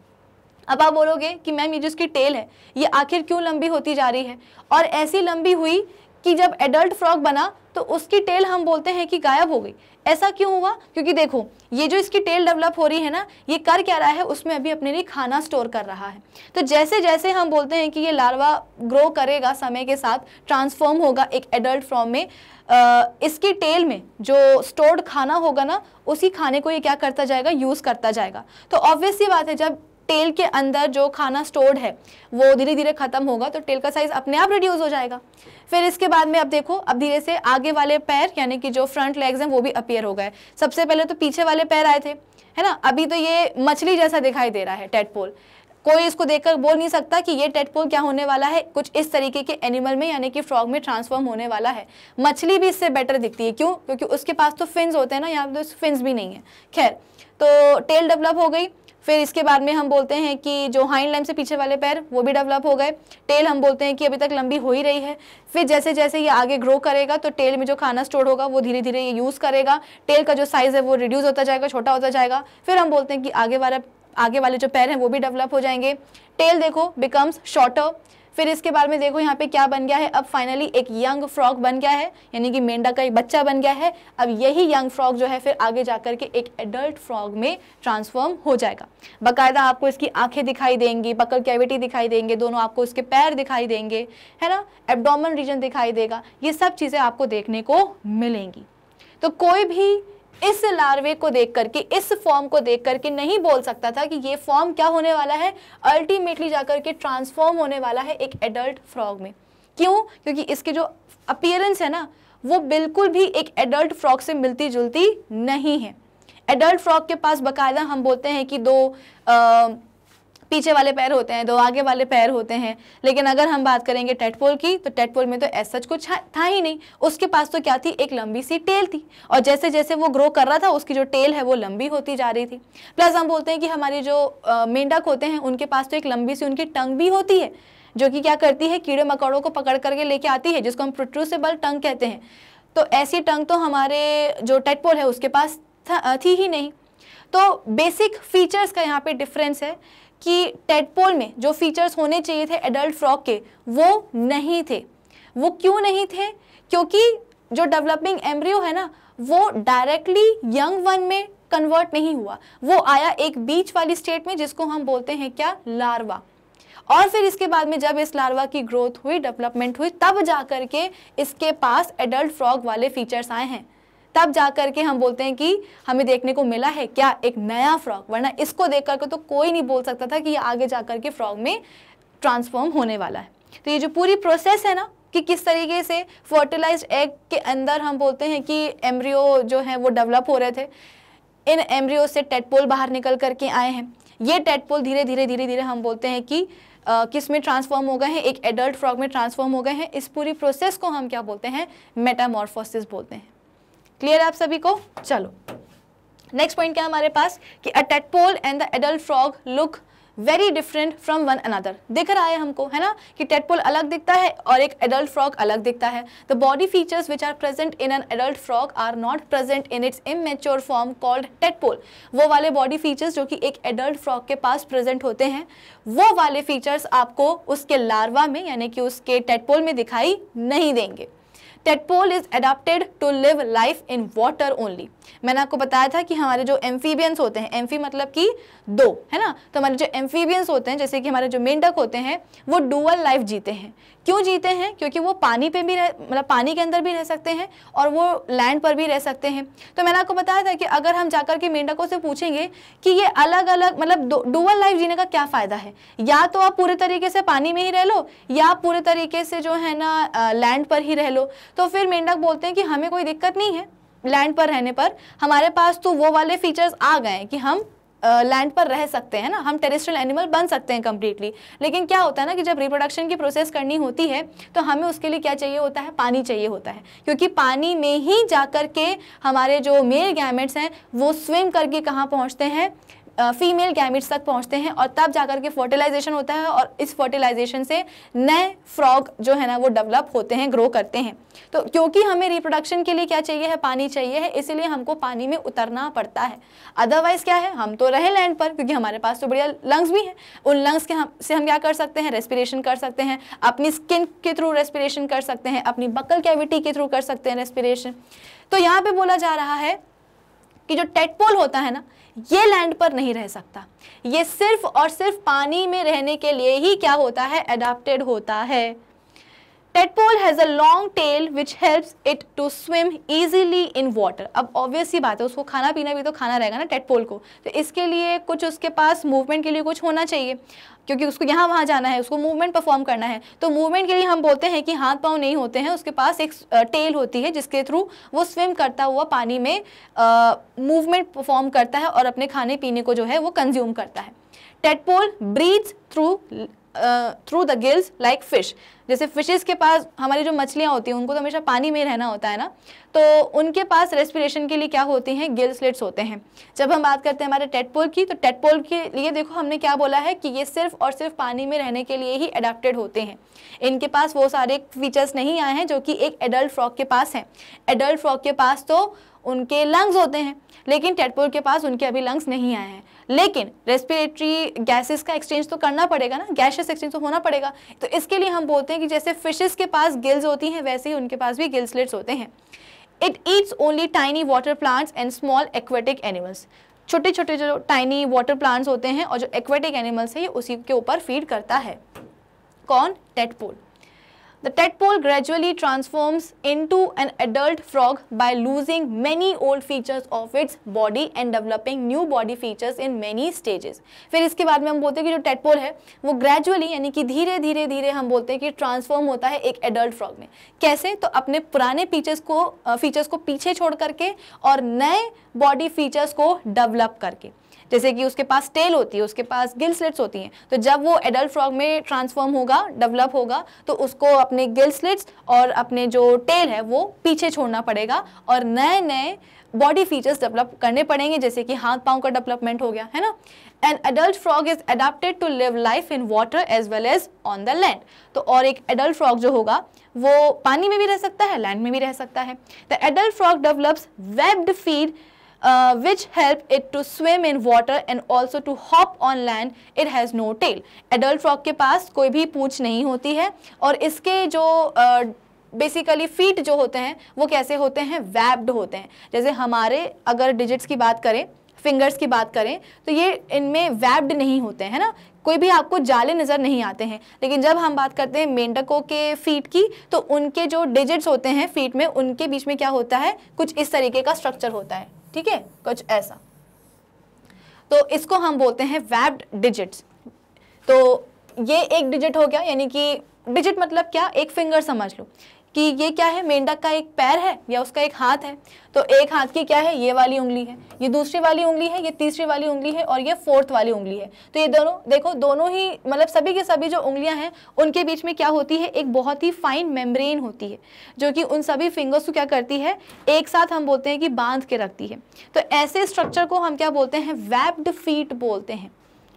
अब आप बोलोगे कि मैम ये जो इसकी टेल है ये आखिर क्यों लंबी होती जा रही है और ऐसी लंबी हुई कि जब एडल्ट फ्रॉक बना तो उसकी टेल हम बोलते हैं कि गायब हो गई ऐसा क्यों हुआ क्योंकि देखो ये जो इसकी टेल डेवलप हो रही है ना ये कर क्या रहा है उसमें अभी अपने लिए खाना स्टोर कर रहा है तो जैसे जैसे हम बोलते हैं कि ये लार्वा ग्रो करेगा समय के साथ ट्रांसफॉर्म होगा एक एडल्ट फॉर्म में Uh, इसकी टेल में जो स्टोर्ड खाना होगा ना उसी खाने को ये क्या करता जाएगा यूज़ करता जाएगा तो ऑब्वियस ये बात है जब टेल के अंदर जो खाना स्टोर्ड है वो धीरे धीरे खत्म होगा तो टेल का साइज अपने आप रिड्यूस हो जाएगा फिर इसके बाद में अब देखो अब धीरे से आगे वाले पैर यानी कि जो फ्रंट लेग्स हैं वो भी अपियर हो गए सबसे पहले तो पीछे वाले पैर आए थे है ना अभी तो ये मछली जैसा दिखाई दे रहा है टेटपोल कोई इसको देखकर बोल नहीं सकता कि ये टेटपोल क्या होने वाला है कुछ इस तरीके के एनिमल में यानी कि फ्रॉग में ट्रांसफॉर्म होने वाला है मछली भी इससे बेटर दिखती है क्यों क्योंकि उसके पास तो फिन्स होते हैं ना यहाँ पे तो फिन्स भी नहीं है खैर तो टेल डेवलप हो गई फिर इसके बाद में हम बोलते हैं कि जो हाइंड लैम से पीछे वाले पैर वो भी डेवलप हो गए टेल हम बोलते हैं कि अभी तक लंबी हो ही रही है फिर जैसे जैसे ये आगे ग्रो करेगा तो टेल में जो खाना स्टोर होगा वो धीरे धीरे ये यूज़ करेगा टेल का जो साइज़ है वो रिड्यूस होता जाएगा छोटा होता जाएगा फिर हम बोलते हैं कि आगे वाला आगे वाले जो पैर हैं वो भी डेवलप हो जाएंगे टेल देखो बिकम्स शॉर्टर फिर इसके बाद में देखो यहाँ पे क्या बन गया है अब फाइनली एक यंग फ्रॉक बन गया है यानी कि मेंढक का एक बच्चा बन गया है अब यही यंग फ्रॉक जो है फिर आगे जाकर के एक एडल्ट फ्रॉक में ट्रांसफॉर्म हो जाएगा बाकायदा आपको इसकी आंखें दिखाई देंगी बकल कैविटी दिखाई देंगे दोनों आपको इसके पैर दिखाई देंगे है ना एबडोमन रीजन दिखाई देगा ये सब चीज़ें आपको देखने को मिलेंगी तो कोई भी इस लार्वे को देख करके इस फॉर्म को देख करके नहीं बोल सकता था कि ये फॉर्म क्या होने वाला है अल्टीमेटली जाकर के ट्रांसफॉर्म होने वाला है एक एडल्ट फ्रॉग में क्यों क्योंकि इसके जो अपियरेंस है ना वो बिल्कुल भी एक एडल्ट फ्रॉग से मिलती जुलती नहीं है एडल्ट फ्रॉग के पास बाकायदा हम बोलते हैं कि दो आ, पीछे वाले पैर होते हैं दो आगे वाले पैर होते हैं लेकिन अगर हम बात करेंगे टेटपोल की तो टेटपोल में तो ऐसा कुछ था ही नहीं उसके पास तो क्या थी एक लंबी सी टेल थी और जैसे जैसे वो ग्रो कर रहा था उसकी जो टेल है वो लंबी होती जा रही थी प्लस हम बोलते हैं कि हमारे जो मेंढक होते हैं उनके पास तो एक लंबी सी उनकी टंग भी होती है जो कि क्या करती है कीड़े मकोड़ों को पकड़ करके लेके आती है जिसको हम प्रोट्रूसेबल टंग कहते हैं तो ऐसी टंग तो हमारे जो टेटपोल है उसके पास था, थी ही नहीं तो बेसिक फीचर्स का यहाँ पे डिफरेंस है कि टेटपोल में जो फीचर्स होने चाहिए थे एडल्ट फ्रॉक के वो नहीं थे वो क्यों नहीं थे क्योंकि जो डेवलपिंग एम्ब्रियो है ना वो डायरेक्टली यंग वन में कन्वर्ट नहीं हुआ वो आया एक बीच वाली स्टेट में जिसको हम बोलते हैं क्या लार्वा और फिर इसके बाद में जब इस लार्वा की ग्रोथ हुई डेवलपमेंट हुई तब जा के इसके पास एडल्ट फ्रॉग वाले फीचर्स आए हैं तब जा करके हम बोलते हैं कि हमें देखने को मिला है क्या एक नया फ्रॉग वरना इसको देख करके तो कोई नहीं बोल सकता था कि ये आगे जा करके फ्रॉग में ट्रांसफॉर्म होने वाला है तो ये जो पूरी प्रोसेस है ना कि किस तरीके से फर्टिलाइज एग के अंदर हम बोलते हैं कि एम्ब्रियो जो है वो डेवलप हो रहे थे इन एम्ब्रियो से टेटपोल बाहर निकल करके आए हैं ये टेटपोल धीरे धीरे धीरे धीरे हम बोलते हैं कि आ, किस में ट्रांसफॉर्म हो गए हैं एक एडल्ट फ्रॉग में ट्रांसफॉर्म हो गए हैं इस पूरी प्रोसेस को हम क्या बोलते हैं मेटामॉर्फोसिस बोलते हैं क्लियर है आप सभी को चलो नेक्स्ट पॉइंट क्या हमारे पास कि a tadpole and the adult frog look very different from one another दिख रहा है हमको है ना कि टेटपोल अलग दिखता है और एक एडल्ट फ्रॉक अलग दिखता है the body features which are present in an adult frog are not present in its immature form called tadpole वो वाले बॉडी फीचर्स जो कि एक एडल्ट फ्रॉक के पास प्रेजेंट होते हैं वो वाले फीचर्स आपको उसके लार्वा में यानी कि उसके टेटपोल में दिखाई नहीं देंगे tadpole is adapted to live life in water only मैंने आपको बताया था कि हमारे जो एम्फीबियंस होते हैं एम्फी मतलब कि दो है ना तो हमारे जो एम्फीबियंस होते हैं जैसे कि हमारे जो मेंढक होते हैं वो डुअल लाइफ जीते हैं क्यों जीते हैं क्योंकि वो पानी पे भी रह मतलब पानी के अंदर भी रह सकते हैं और वो लैंड पर भी रह सकते हैं तो मैंने आपको बताया था कि अगर हम जाकर के मेंढकों से पूछेंगे कि ये अलग अलग मतलब डुअल लाइफ जीने का क्या फ़ायदा है या तो आप पूरे तरीके से पानी में ही रह लो या पूरे तरीके से जो है ना लैंड पर ही रह लो तो फिर मेंढक बोलते हैं कि हमें कोई दिक्कत नहीं है लैंड पर रहने पर हमारे पास तो वो वाले फीचर्स आ गए कि हम लैंड uh, पर रह सकते हैं ना हम टेरेस्ट्रियल एनिमल बन सकते हैं कम्प्लीटली लेकिन क्या होता है ना कि जब रिप्रोडक्शन की प्रोसेस करनी होती है तो हमें उसके लिए क्या चाहिए होता है पानी चाहिए होता है क्योंकि पानी में ही जा के हमारे जो मेल गैमेट्स हैं वो स्विम करके कहाँ पहुँचते हैं फीमेल गैमिट्स तक पहुंचते हैं और तब जाकर के फर्टिलाइजेशन होता है और इस फर्टिलाइजेशन से नए फ्रॉग जो है ना वो डेवलप होते हैं ग्रो करते हैं तो क्योंकि हमें रिप्रोडक्शन के लिए क्या चाहिए है पानी चाहिए है इसीलिए हमको पानी में उतरना पड़ता है अदरवाइज क्या है हम तो रहे लैंड पर क्योंकि हमारे पास तो बढ़िया लंग्स भी हैं उन लंग्स के हम से हम क्या कर सकते हैं रेस्पिरेशन कर सकते हैं अपनी स्किन के थ्रू रेस्पिरेशन कर सकते हैं अपनी बकल कैविटी के थ्रू कर सकते हैं रेस्पिरेशन तो यहाँ पे बोला जा रहा है कि जो टेटपोल होता है ना ये लैंड पर नहीं रह सकता ये सिर्फ और सिर्फ पानी में रहने के लिए ही क्या होता है एडाप्टेड होता है tadpole has a long tail which helps it to swim easily in water अब ऑब्वियस बात है उसको खाना पीना भी तो खाना रहेगा ना टेटपोल को तो इसके लिए कुछ उसके पास मूवमेंट के लिए कुछ होना चाहिए क्योंकि उसको यहाँ वहाँ जाना है उसको मूवमेंट परफॉर्म करना है तो मूवमेंट के लिए हम बोलते हैं कि हाथ पाँव नहीं होते हैं उसके पास एक टेल होती है जिसके थ्रू वो स्विम करता हुआ पानी में मूवमेंट परफॉर्म करता है और अपने खाने पीने को जो है वो कंज्यूम करता है tadpole breathe through through the gills like fish जैसे फिशेस के पास हमारी जो मछलियाँ होती हैं उनको तो हमेशा पानी में रहना होता है ना तो उनके पास रेस्पिरेशन के लिए क्या होती हैं गिल स्लिट्स होते हैं जब हम बात करते हैं हमारे टेटपोल की तो टेटपोल के लिए देखो हमने क्या बोला है कि ये सिर्फ और सिर्फ पानी में रहने के लिए ही अडाप्टेड होते हैं इनके पास वो सारे फीचर्स नहीं आए हैं जो कि एक एडल्ट फ्रॉक के पास हैं एडल्ट फ्रॉक के पास तो उनके लंग्स होते हैं लेकिन टेटपोल के पास उनके अभी लंग्स नहीं आए हैं लेकिन रेस्पिरेटरी गैसेस का एक्सचेंज तो करना पड़ेगा ना गैसेस एक्सचेंज तो होना पड़ेगा तो इसके लिए हम बोलते हैं कि जैसे फिशेस के पास गिल्स होती हैं वैसे ही उनके पास भी गिल्सलेट्स होते हैं it eats only tiny water plants and small aquatic animals छोटे छोटे जो टाइनी वाटर प्लांट्स होते हैं और जो एक्वेटिक एनिमल्स है ये उसी के ऊपर फीड करता है कौन tadpole The tadpole gradually transforms into an adult frog by losing many old features of its body and developing new body features in many stages. फिर इसके बाद में हम बोलते हैं कि जो tadpole है वो gradually यानी कि धीरे धीरे धीरे हम बोलते हैं कि transform होता है एक adult frog में कैसे तो अपने पुराने features को features को पीछे छोड़ करके और नए body features को develop करके जैसे कि उसके पास टेल होती है उसके पास स्लिट्स होती हैं तो जब वो एडल्ट फ्रॉग में ट्रांसफॉर्म होगा डेवलप होगा तो उसको अपने गिल्सलेट्स और अपने जो टेल है वो पीछे छोड़ना पड़ेगा और नए नए बॉडी फीचर्स डेवलप करने पड़ेंगे जैसे कि हाथ पाँव का डेवलपमेंट हो गया है ना an adult frog is adapted to live life in water as well as on the land तो और एक एडल्ट फ्रॉग जो होगा वो पानी में भी रह सकता है लैंड में भी रह सकता है the adult frog develops webbed feet uh, which help it to swim in water and also to hop on land. It has no tail. Adult frog के पास कोई भी पूछ नहीं होती है और इसके जो uh, बेसिकली फीट जो होते हैं वो कैसे होते हैं वैब्ड होते हैं जैसे हमारे अगर डिजिट्स की बात करें फिंगर्स की बात करें तो ये इनमें वैब्ड नहीं होते हैं ना कोई भी आपको जाले नज़र नहीं आते हैं लेकिन जब हम बात करते हैं मेंढकों के फीट की तो उनके जो डिजिट्स होते हैं फीट में उनके बीच में क्या होता है कुछ इस तरीके का स्ट्रक्चर होता है ठीक है कुछ ऐसा तो इसको हम बोलते हैं वैब्ड डिजिट्स तो ये एक डिजिट हो गया यानी कि डिजिट मतलब क्या एक फिंगर समझ लो कि ये क्या है मेंढक का एक पैर है या उसका एक हाथ है तो एक हाथ की क्या है ये वाली उंगली है ये दूसरी वाली उंगली है ये तीसरी वाली उंगली है और ये फोर्थ वाली उंगली है तो ये दोनों देखो दोनों ही मतलब सभी के सभी जो उंगलियां हैं उनके बीच में क्या होती है एक बहुत ही फाइन मेम्ब्रेन होती है जो कि उन सभी फिंगर्स को क्या करती है एक साथ हम बोलते हैं कि बांध के रखती है तो ऐसे स्ट्रक्चर को हम क्या बोलते हैं वैप्ड फीट बोलते हैं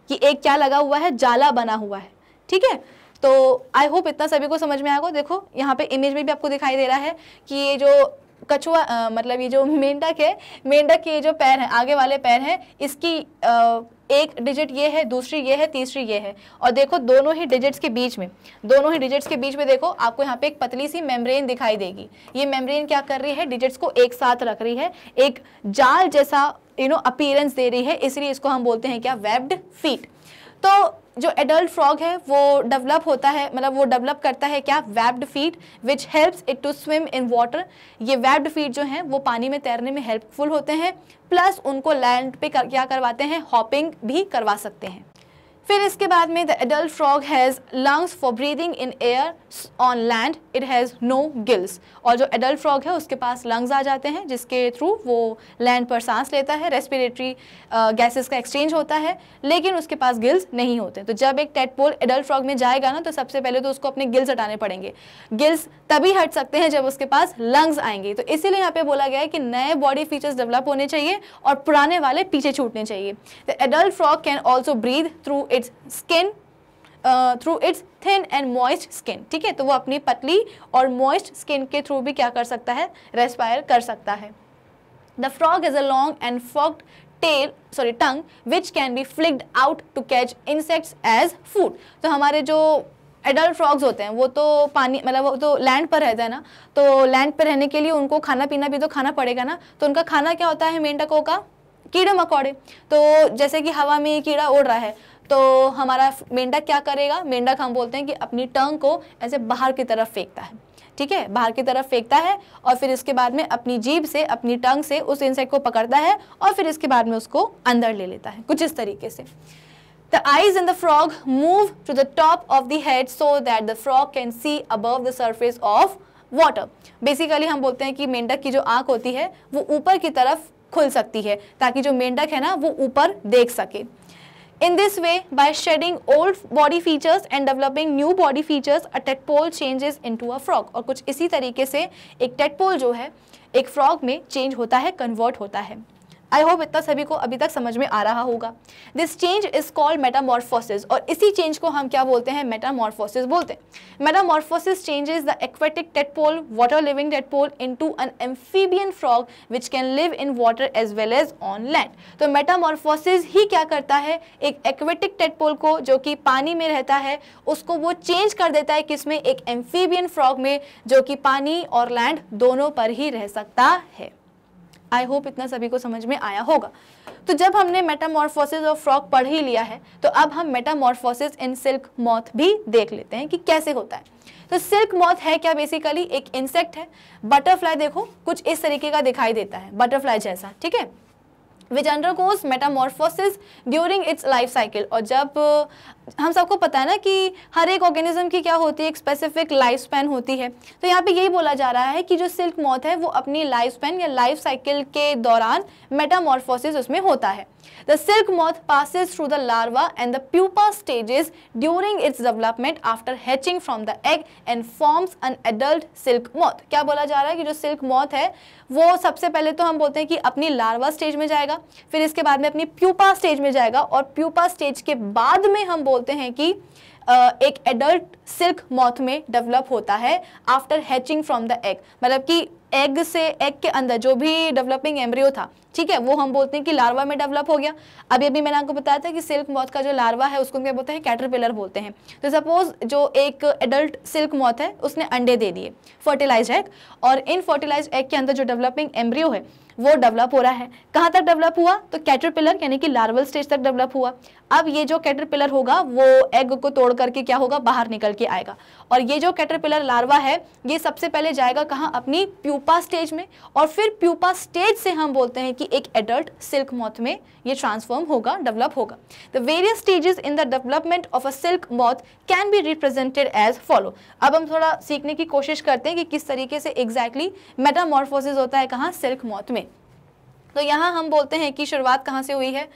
कि एक क्या लगा हुआ है जाला बना हुआ है ठीक है तो आई होप इतना सभी को समझ में आएगा देखो यहाँ पे इमेज में भी आपको दिखाई दे रहा है कि ये जो कछुआ मतलब ये जो मेंढक है मेंढक के ये जो पैर हैं आगे वाले पैर हैं इसकी आ, एक डिजिट ये है दूसरी ये है तीसरी ये है और देखो दोनों ही डिजिट्स के बीच में दोनों ही डिजिट्स के बीच में देखो आपको यहाँ पे एक पतली सी मेम्ब्रेन दिखाई देगी ये मेम्ब्रेन क्या कर रही है डिजिट्स को एक साथ रख रही है एक जाल जैसा यू नो अपीयरेंस दे रही है इसलिए इसको हम बोलते हैं क्या वेब्ड फीट तो जो एडल्ट फ्रॉग है वो डेवलप होता है मतलब वो डेवलप करता है क्या webbed feet which helps it to swim in water ये वेब्ड फीट जो हैं वो पानी में तैरने में हेल्पफुल होते हैं प्लस उनको लैंड पे कर, क्या करवाते हैं हॉपिंग भी करवा सकते हैं फिर इसके बाद में the adult frog has lungs for breathing in air on land it has no gills और जो एडल्ट फ्रॉग है उसके पास लंग्स आ जाते हैं जिसके थ्रू वो लैंड पर सांस लेता है रेस्पिरेटरी गैसेस uh, का एक्सचेंज होता है लेकिन उसके पास गिल्स नहीं होते तो जब एक टेटपोल एडल्ट फ्रॉग में जाएगा ना तो सबसे पहले तो उसको अपने गिल्स हटाने पड़ेंगे गिल्स तभी हट सकते हैं जब उसके पास लंग्स आएंगे तो इसीलिए यहाँ पे बोला गया है कि नए बॉडी फीचर्स डेवलप होने चाहिए और पुराने वाले पीछे छूटने चाहिए the adult frog can also breathe through it its skin through its thin and moist skin ठीक है तो वो अपनी पतली और मॉइस्ट स्किन के थ्रू भी क्या कर सकता है रेस्पायर कर सकता है the frog is a long and forked tail sorry tongue which can be flicked out to catch insects as food तो हमारे जो एडल्ट फ्रॉग्स होते हैं वो तो पानी मतलब वो तो लैंड पर रहता है ना तो लैंड पर रहने के लिए उनको खाना पीना भी तो खाना पड़ेगा ना तो उनका खाना क्या होता है मेंढकों का कीड़े मकोड़े तो जैसे कि हवा में कीड़ा उड़ रहा है तो हमारा मेंढक क्या करेगा मेंढक हम बोलते हैं कि अपनी टंग को ऐसे बाहर की तरफ फेंकता है ठीक है बाहर की तरफ फेंकता है और फिर इसके बाद में अपनी जीभ से अपनी टंग से उस इंसेक्ट को पकड़ता है और फिर इसके बाद में उसको अंदर ले लेता है कुछ इस तरीके से the eyes in the frog move to the top of the head so that the frog can see above the surface of water basically हम बोलते हैं कि मेंढक की जो आंख होती है वो ऊपर की तरफ खुल सकती है ताकि जो मेंढक है ना वो ऊपर देख सके In this way, by shedding old body features and developing new body features, a tadpole changes into a frog. और कुछ इसी तरीके से एक tadpole जो है एक frog में change होता है convert होता है आई होप इतना सभी को अभी तक समझ में आ रहा होगा this change is called metamorphosis और इसी चेंज को हम क्या बोलते हैं मेटामॉर्फोसिस बोलते हैं metamorphosis is the aquatic tadpole water living tadpole into an amphibian frog which can live in water as well as on land तो मेटामॉर्फोसिस ही क्या करता है एक एक्वेटिक टेटपोल को जो कि पानी में रहता है उसको वो चेंज कर देता है किसमें एक एम्फीबियन फ्रॉग में जो कि पानी और लैंड दोनों पर ही रह सकता है आई होप इतना सभी को समझ में आया होगा तो जब हमने मेटामॉर्फोसिस ऑफ फ्रॉक पढ़ ही लिया है तो अब हम मेटामॉर्फोसिस इन सिल्क मॉथ भी देख लेते हैं कि कैसे होता है तो सिल्क मॉथ है क्या बेसिकली एक इंसेक्ट है बटरफ्लाई देखो कुछ इस तरीके का दिखाई देता है बटरफ्लाई जैसा ठीक है which undergoes metamorphosis during its life cycle और जब हम सबको पता है ना कि हर एक ऑर्गेनिज्म की क्या होती है एक स्पेसिफिक लाइफ स्पैन होती है तो यहाँ पे यही बोला जा रहा है कि जो सिल्क मौत है वो अपनी लाइफ स्पैन या लाइफ साइकिल के दौरान मेटामोर्फोसिस उसमें होता है The silk moth passes through the larva and the pupa stages during its development after hatching from the egg and forms an adult silk moth. kya bola ja raha hai ki jo silk moth hai wo sabse pehle to hum bolte hain ki apni larva stage mein jayega fir iske baad mein apni pupa stage mein jayega aur pupa stage ke baad mein hum bolte hain ki Uh, एक adult silk moth में develop होता है after hatching from the egg मतलब कि egg से egg के अंदर जो भी डेवलपिंग एम्ब्रियो था ठीक है वो हम बोलते हैं कि लार्वा में डेवलप हो गया अभी अभी मैंने आपको बताया था कि सिल्क मौत का जो लार्वा है उसको क्या बोलते हैं कैटरपिलर बोलते हैं तो सपोज जो एक एडल्ट सिल्क मौत है उसने अंडे दे दिए फर्टिलाइज एग और इन फर्टिलाइज एग के अंदर जो डेवलपिंग एम्ब्रियो है वो डेवलप हो रहा है कहाँ तक डेवलप हुआ तो कैटरपिलर यानी कि लार्वल स्टेज तक डेवलप हुआ अब ये जो कैटरपिलर होगा वो एग को तोड़ करके क्या होगा बाहर निकल के आएगा और ये जो कैटरपिलर लार्वा है ये सबसे पहले जाएगा कहाँ अपनी प्यूपा स्टेज में और फिर प्यूपा स्टेज से हम बोलते हैं कि एक एडल्ट सिल्क मॉथ में ये ट्रांसफॉर्म होगा डेवलप होगा the various stages in the development of a silk moth can be represented as follow अब हम थोड़ा सीखने की कोशिश करते हैं कि किस तरीके से एग्जैक्टली exactly मेटामॉर्फोसिस होता है कहाँ सिल्क मॉथ में तो यहाँ हम बोलते हैं कि शुरुआत कहाँ से हुई है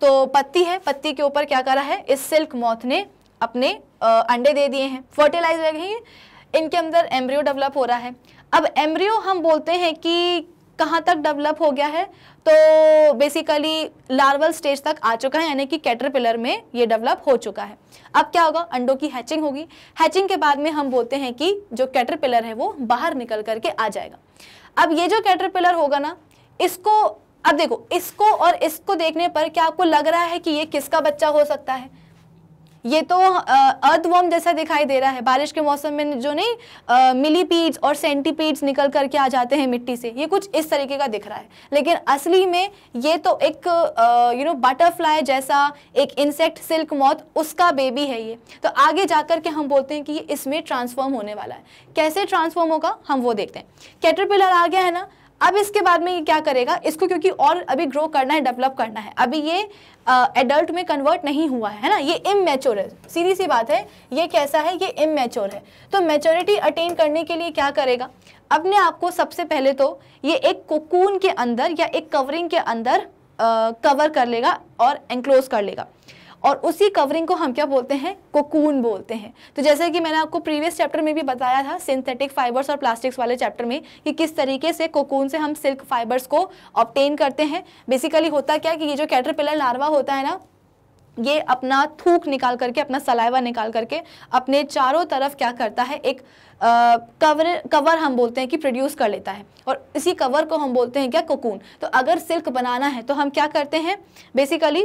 तो पत्ती है पत्ती के ऊपर क्या करा है इस सिल्क मौत ने अपने आ, अंडे दे दिए हैं फर्टिलाइज रहेंगे इनके अंदर एम्ब्रियो डेवलप हो रहा है अब एम्ब्रियो हम बोलते हैं कि कहाँ तक डेवलप हो गया है तो बेसिकली लार्वल स्टेज तक आ चुका है यानी कि कैटरपिलर में ये डेवलप हो चुका है अब क्या होगा अंडों की हैचिंग होगी हैचिंग के बाद में हम बोलते हैं कि जो कैटरपिलर है वो बाहर निकल करके आ जाएगा अब ये जो कैटरपिलर होगा ना इसको अब देखो इसको और इसको देखने पर क्या आपको लग रहा है कि ये किसका बच्चा हो सकता है ये तो अर्थवॉर्म जैसा दिखाई दे रहा है बारिश के मौसम में जो नहीं मिलीपीड्स और सेंटीपीड्स निकल करके आ जाते हैं मिट्टी से ये कुछ इस तरीके का दिख रहा है लेकिन असली में ये तो एक यू नो बटरफ्लाई जैसा एक इंसेक्ट सिल्क मौत उसका बेबी है ये तो आगे जाकर के हम बोलते हैं कि ये इसमें ट्रांसफॉर्म होने वाला है कैसे ट्रांसफॉर्म होगा हम वो देखते हैं कैटरपिलर आ गया है ना अब इसके बाद में ये क्या करेगा इसको क्योंकि और अभी ग्रो करना है डेवलप करना है अभी ये एडल्ट में कन्वर्ट नहीं हुआ है है ना ये इमेच्योर है सीधी सी बात है ये कैसा है ये इमेच्योर है तो मेच्योरिटी अटेन करने के लिए क्या करेगा अपने आप को सबसे पहले तो ये एक कोकून के अंदर या एक कवरिंग के अंदर कवर कर लेगा और एनक्लोज कर लेगा और उसी कवरिंग को हम क्या बोलते हैं कोकून बोलते हैं तो जैसे कि मैंने आपको प्रीवियस चैप्टर में भी बताया था सिंथेटिक फाइबर्स और प्लास्टिक्स वाले चैप्टर में कि किस तरीके से कोकून से हम सिल्क फाइबर्स को ऑप्टेन करते हैं बेसिकली होता क्या कि ये जो कैटरपिलर लार्वा होता है ना ये अपना थूक निकाल करके अपना सलाइवा निकाल करके अपने चारों तरफ क्या करता है एक कवर कवर हम बोलते हैं कि प्रोड्यूस कर लेता है और इसी कवर को हम बोलते हैं क्या कोकून तो अगर सिल्क बनाना है तो हम क्या करते हैं बेसिकली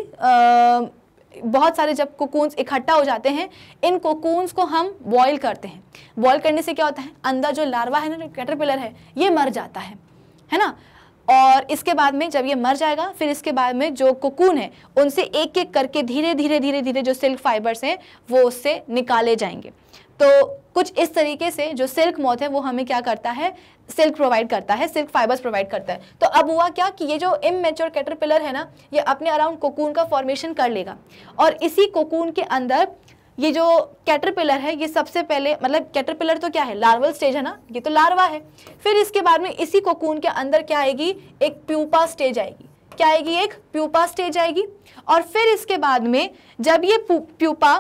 बहुत सारे जब कोकून्स इकट्ठा हो जाते हैं इन कोकून्स को हम बॉयल करते हैं बॉयल करने से क्या होता है अंदर जो लार्वा है ना कैटरपिलर है ये मर जाता है है ना और इसके बाद में जब ये मर जाएगा फिर इसके बाद में जो कोकून है उनसे एक एक करके धीरे धीरे धीरे धीरे जो सिल्क फाइबर्स हैं वो उससे निकाले जाएंगे तो कुछ इस तरीके से जो सिल्क मौत है वो हमें क्या करता है सिल्क प्रोवाइड करता है सिल्क फाइबर्स प्रोवाइड करता है तो अब हुआ क्या कि ये जो इमेच्योर कैटरपिलर है ना ये अपने अराउंड कोकून का फॉर्मेशन कर लेगा और इसी कोकून के अंदर ये जो कैटरपिलर है ये सबसे पहले मतलब कैटरपिलर तो क्या है लार्वल स्टेज है ना ये तो लार्वा है फिर इसके बाद में इसी कोकून के अंदर क्या आएगी एक प्यूपा स्टेज आएगी क्या आएगी एक प्यूपा स्टेज आएगी और फिर इसके बाद में जब ये प्यूपा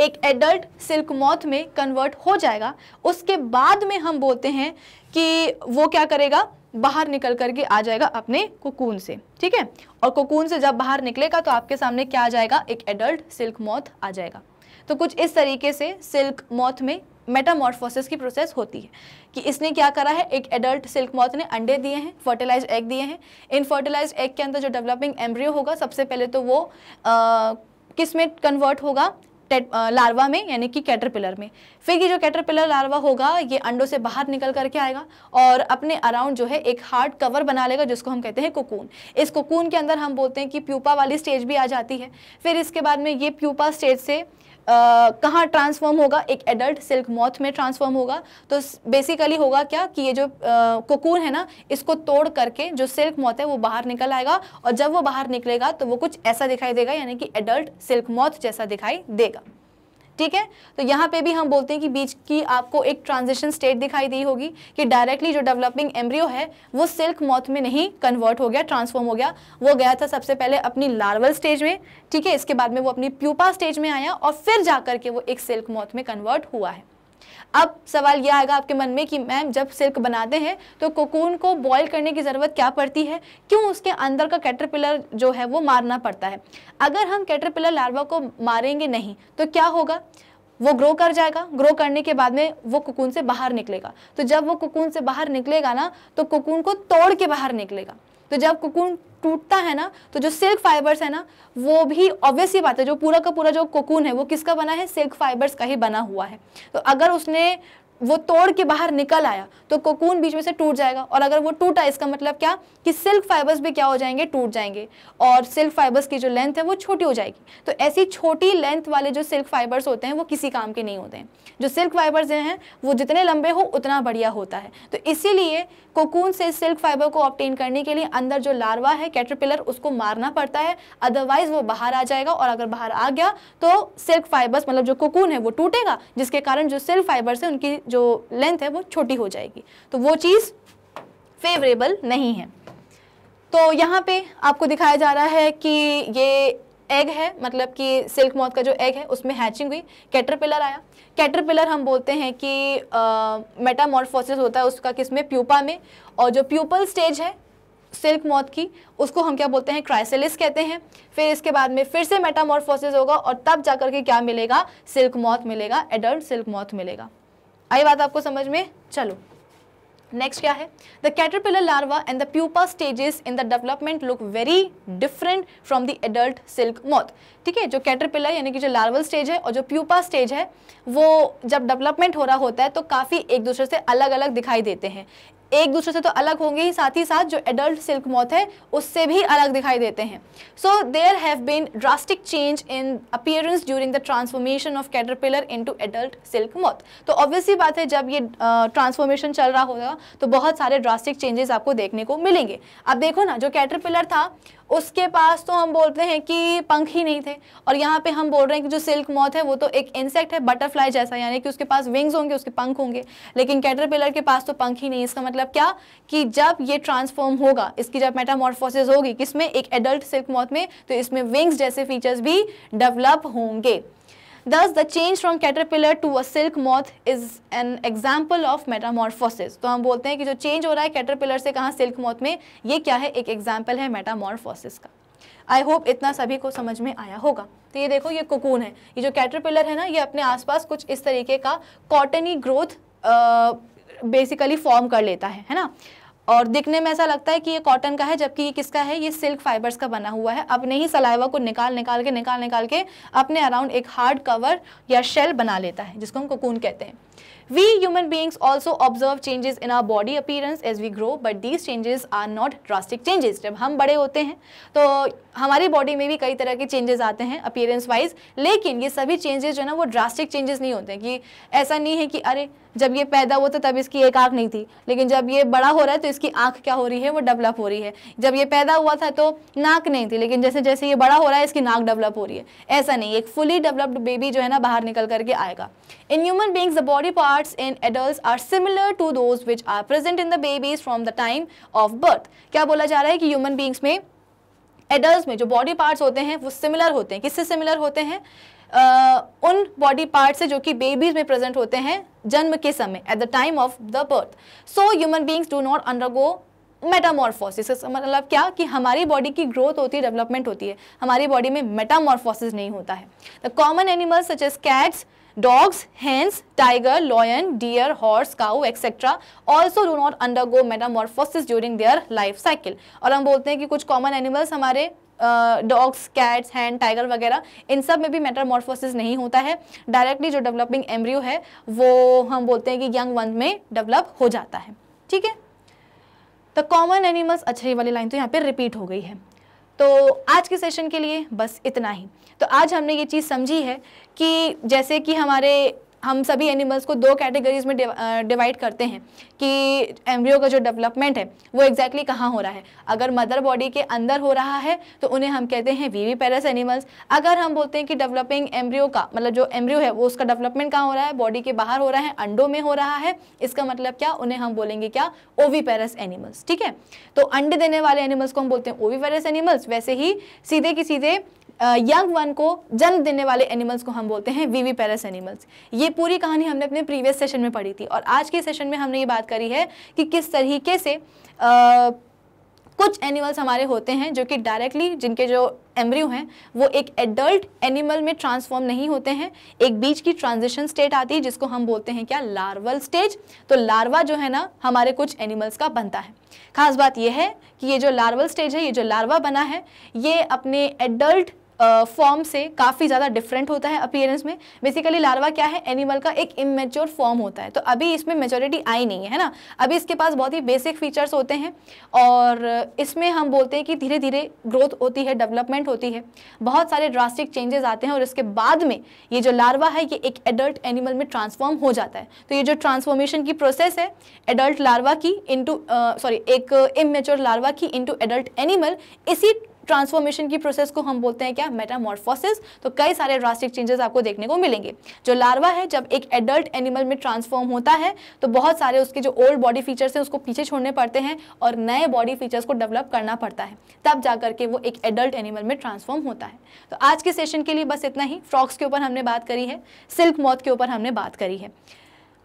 एक एडल्ट सिल्क मौथ में कन्वर्ट हो जाएगा उसके बाद में हम बोलते हैं कि वो क्या करेगा बाहर निकल करके आ जाएगा अपने कोकून से ठीक है और कोकून से जब बाहर निकलेगा तो आपके सामने क्या आ जाएगा एक एडल्ट सिल्क मॉथ आ जाएगा तो कुछ इस तरीके से सिल्क मॉथ में मेटामॉर्फोसिस की प्रोसेस होती है कि इसने क्या करा है एक एडल्ट सिल्क मॉथ ने अंडे दिए हैं फर्टिलाइज एग दिए हैं इन फर्टिलाइज एग के अंदर जो डेवलपिंग एम्ब्रियो होगा सबसे पहले तो वो आ, किस में कन्वर्ट होगा लार्वा में यानी कि कैटरपिलर में फिर ये जो कैटरपिलर लार्वा होगा ये अंडों से बाहर निकल करके आएगा और अपने अराउंड जो है एक हार्ड कवर बना लेगा जिसको हम कहते हैं कोकून इस कोकून के अंदर हम बोलते हैं कि प्यूपा वाली स्टेज भी आ जाती है फिर इसके बाद में ये प्यूपा स्टेज से कहाँ ट्रांसफॉर्म होगा एक एडल्ट सिल्क मॉथ में ट्रांसफॉर्म होगा तो बेसिकली होगा क्या कि ये जो कुकून है ना इसको तोड़ करके जो सिल्क मॉथ है वो बाहर निकल आएगा और जब वो बाहर निकलेगा तो वो कुछ ऐसा दिखाई देगा यानी कि एडल्ट सिल्क मॉथ जैसा दिखाई देगा ठीक है तो यहाँ पे भी हम बोलते हैं कि बीच की आपको एक ट्रांजिशन स्टेट दिखाई दी होगी कि डायरेक्टली जो डेवलपिंग एम्ब्रियो है वो सिल्क मौत में नहीं कन्वर्ट हो गया ट्रांसफॉर्म हो गया वो गया था सबसे पहले अपनी लार्वल स्टेज में ठीक है इसके बाद में वो अपनी प्यूपा स्टेज में आया और फिर जा करके वो एक सिल्क मौत में कन्वर्ट हुआ है अब सवाल यह आएगा आपके मन में कि मैम जब सिल्क बनाते हैं तो कोकून को बॉयल करने की ज़रूरत क्या पड़ती है क्यों उसके अंदर का कैटरपिलर जो है वो मारना पड़ता है अगर हम कैटरपिलर लार्वा को मारेंगे नहीं तो क्या होगा वो ग्रो कर जाएगा ग्रो करने के बाद में वो कुकून से बाहर निकलेगा तो जब वो कुकून से बाहर निकलेगा ना तो कुकून को तोड़ के बाहर निकलेगा तो जब कुकून टूटता है ना तो जो सिल्क फाइबर्स है ना वो भी ऑब्वियस ये बात है जो पूरा का पूरा जो कोकून है वो किसका बना है सिल्क फाइबर्स का ही बना हुआ है तो अगर उसने वो तोड़ के बाहर निकल आया तो कोकून बीच में से टूट जाएगा और अगर वो टूटा इसका मतलब क्या कि सिल्क फाइबर्स भी क्या हो जाएंगे टूट जाएंगे और सिल्क फाइबर्स की जो लेंथ है वो छोटी हो जाएगी तो ऐसी छोटी लेंथ वाले जो सिल्क फाइबर्स होते हैं वो किसी काम के नहीं होते हैं जो सिल्क फाइबर्स हैं वो जितने लंबे हो उतना बढ़िया होता है तो इसीलिए कोकून से सिल्क फाइबर को ऑप्टेन करने के लिए अंदर जो लार्वा है कैटरपिलर उसको मारना पड़ता है अदरवाइज वो बाहर आ जाएगा और अगर बाहर आ गया तो सिल्क फाइबर्स मतलब जो कोकून है वो टूटेगा जिसके कारण जो सिल्क फाइबर्स है उनकी जो लेंथ है वो छोटी हो जाएगी तो वो चीज़ फेवरेबल नहीं है तो यहाँ पे आपको दिखाया जा रहा है कि ये एग है मतलब कि सिल्क मौत का जो एग है उसमें हैचिंग हुई कैटरपिलर आया कैटरपिलर हम बोलते हैं कि मेटामॉर्फोसिस होता है उसका किस में प्यूपा में और जो प्यूपल स्टेज है सिल्क मौत की उसको हम क्या बोलते हैं क्राइसेलिस कहते हैं फिर इसके बाद में फिर से मेटामॉर्फोसिस होगा और तब जाकर के क्या मिलेगा सिल्क मौत मिलेगा एडल्ट सिल्क मौत मिलेगा आई बात आपको समझ में चलो नेक्स्ट क्या है the caterpillar larva and the pupa stages in the development look very different from the adult silk moth ठीक है जो कैटरपिलर यानी कि जो लार्वल स्टेज है और जो प्यूपा स्टेज है वो जब डेवलपमेंट हो रहा होता है तो काफ़ी एक दूसरे से अलग अलग दिखाई देते हैं एक दूसरे से तो अलग होंगे ही साथ ही साथ जो एडल्ट सिल्क मौत है उससे भी अलग दिखाई देते हैं so there have been drastic change in appearance during the transformation of caterpillar into adult silk moth तो ऑब्वियसली बात है जब ये ट्रांसफॉर्मेशन uh, चल रहा होगा तो बहुत सारे ड्रास्टिक चेंजेस आपको देखने को मिलेंगे अब देखो ना जो कैटरपिलर था उसके पास तो हम बोलते हैं कि पंख ही नहीं थे और यहाँ पे हम बोल रहे हैं कि जो सिल्क मौत है वो तो एक इंसेक्ट है बटरफ्लाई जैसा यानी कि उसके पास विंग्स होंगे उसके पंख होंगे लेकिन कैटरपिलर के पास तो पंख ही नहीं इसका मतलब क्या कि जब ये ट्रांसफॉर्म होगा इसकी जब मेटामॉर्फोसिस होगी किसमें एक एडल्ट सिल्क मौत में तो इसमें विंग्स जैसे फीचर्स भी डेवलप होंगे Thus, the change from caterpillar to a silk moth is an example of metamorphosis. तो हम बोलते हैं कि जो change हो रहा है caterpillar से कहाँ silk moth में ये क्या है एक example है metamorphosis का आई होप इतना सभी को समझ में आया होगा तो ये देखो ये कोकून है ये जो कैटरपिलर है ना ये अपने आसपास कुछ इस तरीके का कॉटनी ग्रोथ बेसिकली फॉर्म कर लेता है है ना और दिखने में ऐसा लगता है कि ये कॉटन का है जबकि ये किसका है ये सिल्क फाइबर्स का बना हुआ है अपने ही सलाइवा को निकाल निकाल के निकाल निकाल के अपने अराउंड एक हार्ड कवर या शेल बना लेता है जिसको हम कोकून कहते हैं We human beings also observe changes in our body appearance as we grow, but these changes are not drastic changes. जब हम बड़े होते हैं तो हमारी body में भी कई तरह के changes आते हैं appearance wise. लेकिन ये सभी changes जो है ना वो drastic changes नहीं होते हैं कि ऐसा नहीं है कि अरे जब ये पैदा हुआ था तब इसकी एक आँख नहीं थी लेकिन जब ये बड़ा हो रहा है तो इसकी आँख क्या हो रही है वो डेवलप हो रही है जब ये पैदा हुआ था तो नाक नहीं थी लेकिन जैसे जैसे ये बड़ा हो रहा है इसकी नाक डेवलप हो रही है ऐसा नहीं एक फुली डेवलप्ड बेबी जो है ना बाहर निकल करके आएगा in human beings the body body parts in adults are similar to those which are present in the babies from the time of birth क्या बोला जा रहा है कि human beings में adults में जो body parts होते हैं वो similar होते हैं किससे similar होते हैं Uh, उन बॉडी पार्ट से जो कि बेबीज में प्रेजेंट होते हैं जन्म के समय at the time of the birth so human beings do not undergo metamorphosis मतलब क्या कि हमारी बॉडी की ग्रोथ होती है डेवलपमेंट होती है हमारी बॉडी में मेटामॉर्फोसिस नहीं होता है the common animals such as cats Dogs, hens, tiger, lion, deer, horse, cow, etc. also do not undergo metamorphosis during their life cycle. और हम बोलते हैं कि कुछ common animals हमारे डॉग्स कैट्स हैंड टाइगर वगैरह इन सब में भी मेटामॉर्फोसिस नहीं होता है डायरेक्टली जो डेवलपिंग एम्ब्रियो है वो हम बोलते हैं कि यंग वन में डेवलप हो जाता है ठीक है द कॉमन एनिमल्स अच्छा ये वाली लाइन तो यहाँ पे रिपीट हो गई है तो आज के सेशन के लिए बस इतना ही तो आज हमने ये चीज़ समझी है कि जैसे कि हमारे हम सभी एनिमल्स को दो कैटेगरीज में डिवाइड करते हैं कि एम्ब्रियो का जो डेवलपमेंट है वो एग्जैक्टली exactly कहाँ हो रहा है अगर मदर बॉडी के अंदर हो रहा है तो उन्हें हम कहते हैं वीवी पैरस एनिमल्स अगर हम बोलते हैं कि डेवलपिंग एम्ब्रियो का मतलब जो एम्ब्रियो है वो उसका डेवलपमेंट कहाँ हो रहा है बॉडी के बाहर हो रहा है अंडों में हो रहा है इसका मतलब क्या उन्हें हम बोलेंगे क्या ओवी पैरस एनिमल्स ठीक है तो अंडे देने वाले एनिमल्स को हम बोलते हैं ओवी पैरस एनिमल्स वैसे ही सीधे के सीधे यंग वन को जन्म देने वाले एनिमल्स को हम बोलते हैं वीवी पैरस एनिमल्स ये पूरी कहानी हमने अपने प्रीवियस सेशन में पढ़ी थी और आज के सेशन में हमने ये बात करी है कि किस तरीके से आ, कुछ एनिमल्स हमारे होते हैं जो कि डायरेक्टली जिनके जो एम्ब्रियो हैं वो एक एडल्ट एनिमल में ट्रांसफॉर्म नहीं होते हैं एक बीच की ट्रांजिशन स्टेट आती है जिसको हम बोलते हैं क्या लार्वल स्टेज तो लार्वा जो है ना हमारे कुछ एनिमल्स का बनता है खास बात यह है कि ये जो लार्वल स्टेज है ये जो लार्वा बना है ये अपने एडल्ट फॉर्म से काफ़ी ज़्यादा डिफरेंट होता है अपीयरेंस में बेसिकली लार्वा क्या है एनिमल का एक इमेच्योर फॉर्म होता है तो अभी इसमें मेचोरिटी आई नहीं है ना अभी इसके पास बहुत ही बेसिक फीचर्स होते हैं और इसमें हम बोलते हैं कि धीरे धीरे ग्रोथ होती है डेवलपमेंट होती है बहुत सारे ड्रास्टिक चेंजेस आते हैं और इसके बाद में ये जो लार्वा है ये एक एडल्ट एनिमल में ट्रांसफॉर्म हो जाता है तो ये जो ट्रांसफॉर्मेशन की प्रोसेस है एडल्ट लार्वा की इंटू सॉरी एक इमेच्योर लार्वा की इंटू एडल्ट एनिमल इसी ट्रांसफॉर्मेशन की प्रोसेस को हम बोलते हैं क्या मेटामॉर्फोसिस तो कई सारे ड्रास्टिक चेंजेस आपको देखने को मिलेंगे जो लार्वा है जब एक एडल्ट एनिमल में ट्रांसफॉर्म होता है तो बहुत सारे उसके जो ओल्ड बॉडी फीचर्स हैं उसको पीछे छोड़ने पड़ते हैं और नए बॉडी फीचर्स को डेवलप करना पड़ता है तब जा करके वो एक एडल्ट एनिमल में ट्रांसफॉर्म होता है तो आज के सेशन के लिए बस इतना ही फ्रॉक्स के ऊपर हमने बात करी है सिल्क मौत के ऊपर हमने बात करी है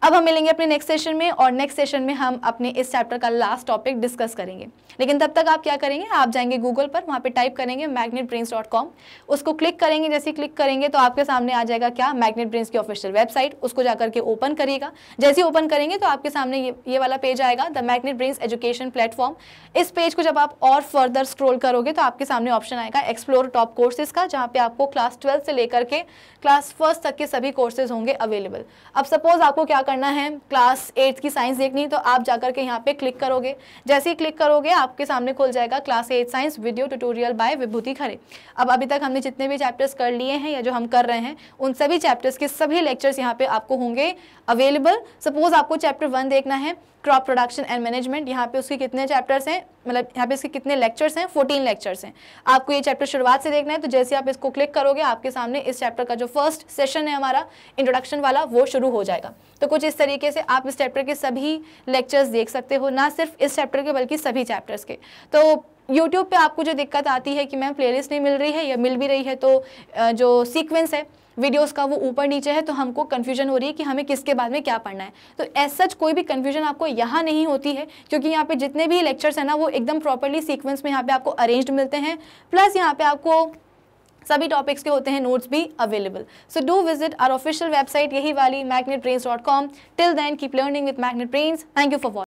अब हम मिलेंगे अपने नेक्स्ट सेशन में और नेक्स्ट सेशन में हम अपने इस चैप्टर का लास्ट टॉपिक डिस्कस करेंगे लेकिन तब तक आप क्या करेंगे आप जाएंगे गूगल पर वहाँ पे टाइप करेंगे मैग्नेट ब्रेन्स डॉट कॉम उसको क्लिक करेंगे जैसे क्लिक करेंगे तो आपके सामने आ जाएगा क्या मैग्नेट ब्रेन्स की ऑफिशियल वेबसाइट उसको जाकर के ओपन करिएगा जैसे ही ओपन करेंगे तो आपके सामने ये ये वाला पेज आएगा the magnet brains education platform इस पेज को जब आप और फर्दर स्क्रोल करोगे तो आपके सामने ऑप्शन आएगा एक्सप्लोर टॉप कोर्सेज का जहाँ पे आपको क्लास ट्वेल्थ से लेकर के क्लास फर्स्ट तक के सभी कोर्सेज होंगे अवेलेबल अब सपोज आपको क्या करना है क्लास एट्थ की साइंस देखनी है तो आप जाकर के यहाँ पे क्लिक करोगे जैसे ही क्लिक करोगे आपके सामने खुल जाएगा class eight science video tutorial by Vibhuti Khare अब अभी तक हमने जितने भी चैप्टर्स कर लिए हैं या जो हम कर रहे हैं उन सभी चैप्टर्स के सभी लेक्चर्स यहाँ पे आपको होंगे अवेलेबल सपोज आपको चैप्टर वन देखना है क्रॉप प्रोडक्शन एंड मैनेजमेंट यहाँ पे उसके कितने चैप्टर्स हैं मतलब यहाँ पे इसके कितने लेक्चर्स हैं फोर्टीन लेक्चर्स हैं आपको ये चैप्टर शुरुआत से देखना है तो जैसे आप इसको क्लिक करोगे आपके सामने इस चैप्टर का जो फर्स्ट सेशन है हमारा इंट्रोडक्शन वाला वो शुरू हो जाएगा तो कुछ इस तरीके से आप इस चैप्टर के सभी लेक्चर्स देख सकते हो ना सिर्फ इस चैप्टर के बल्कि सभी चैप्टर्स के तो यूट्यूब पे आपको जो दिक्कत आती है कि मैम प्लेलिस्ट नहीं मिल रही है या मिल भी रही है तो जो सीक्वेंस है वीडियोस का वो ऊपर नीचे है तो हमको कन्फ्यूजन हो रही है कि हमें किसके बाद में क्या पढ़ना है तो एज सच कोई भी कन्फ्यूजन आपको यहाँ नहीं होती है क्योंकि यहाँ पे जितने भी लेक्चर्स हैं ना वो एकदम प्रॉपरली सीक्वेंस में यहाँ पे आपको अरेंज मिलते हैं प्लस यहाँ पे आपको सभी टॉपिक्स के होते हैं नोट्स भी available so do visit our official website यही वाली magnet till then keep learning with magnet thank you for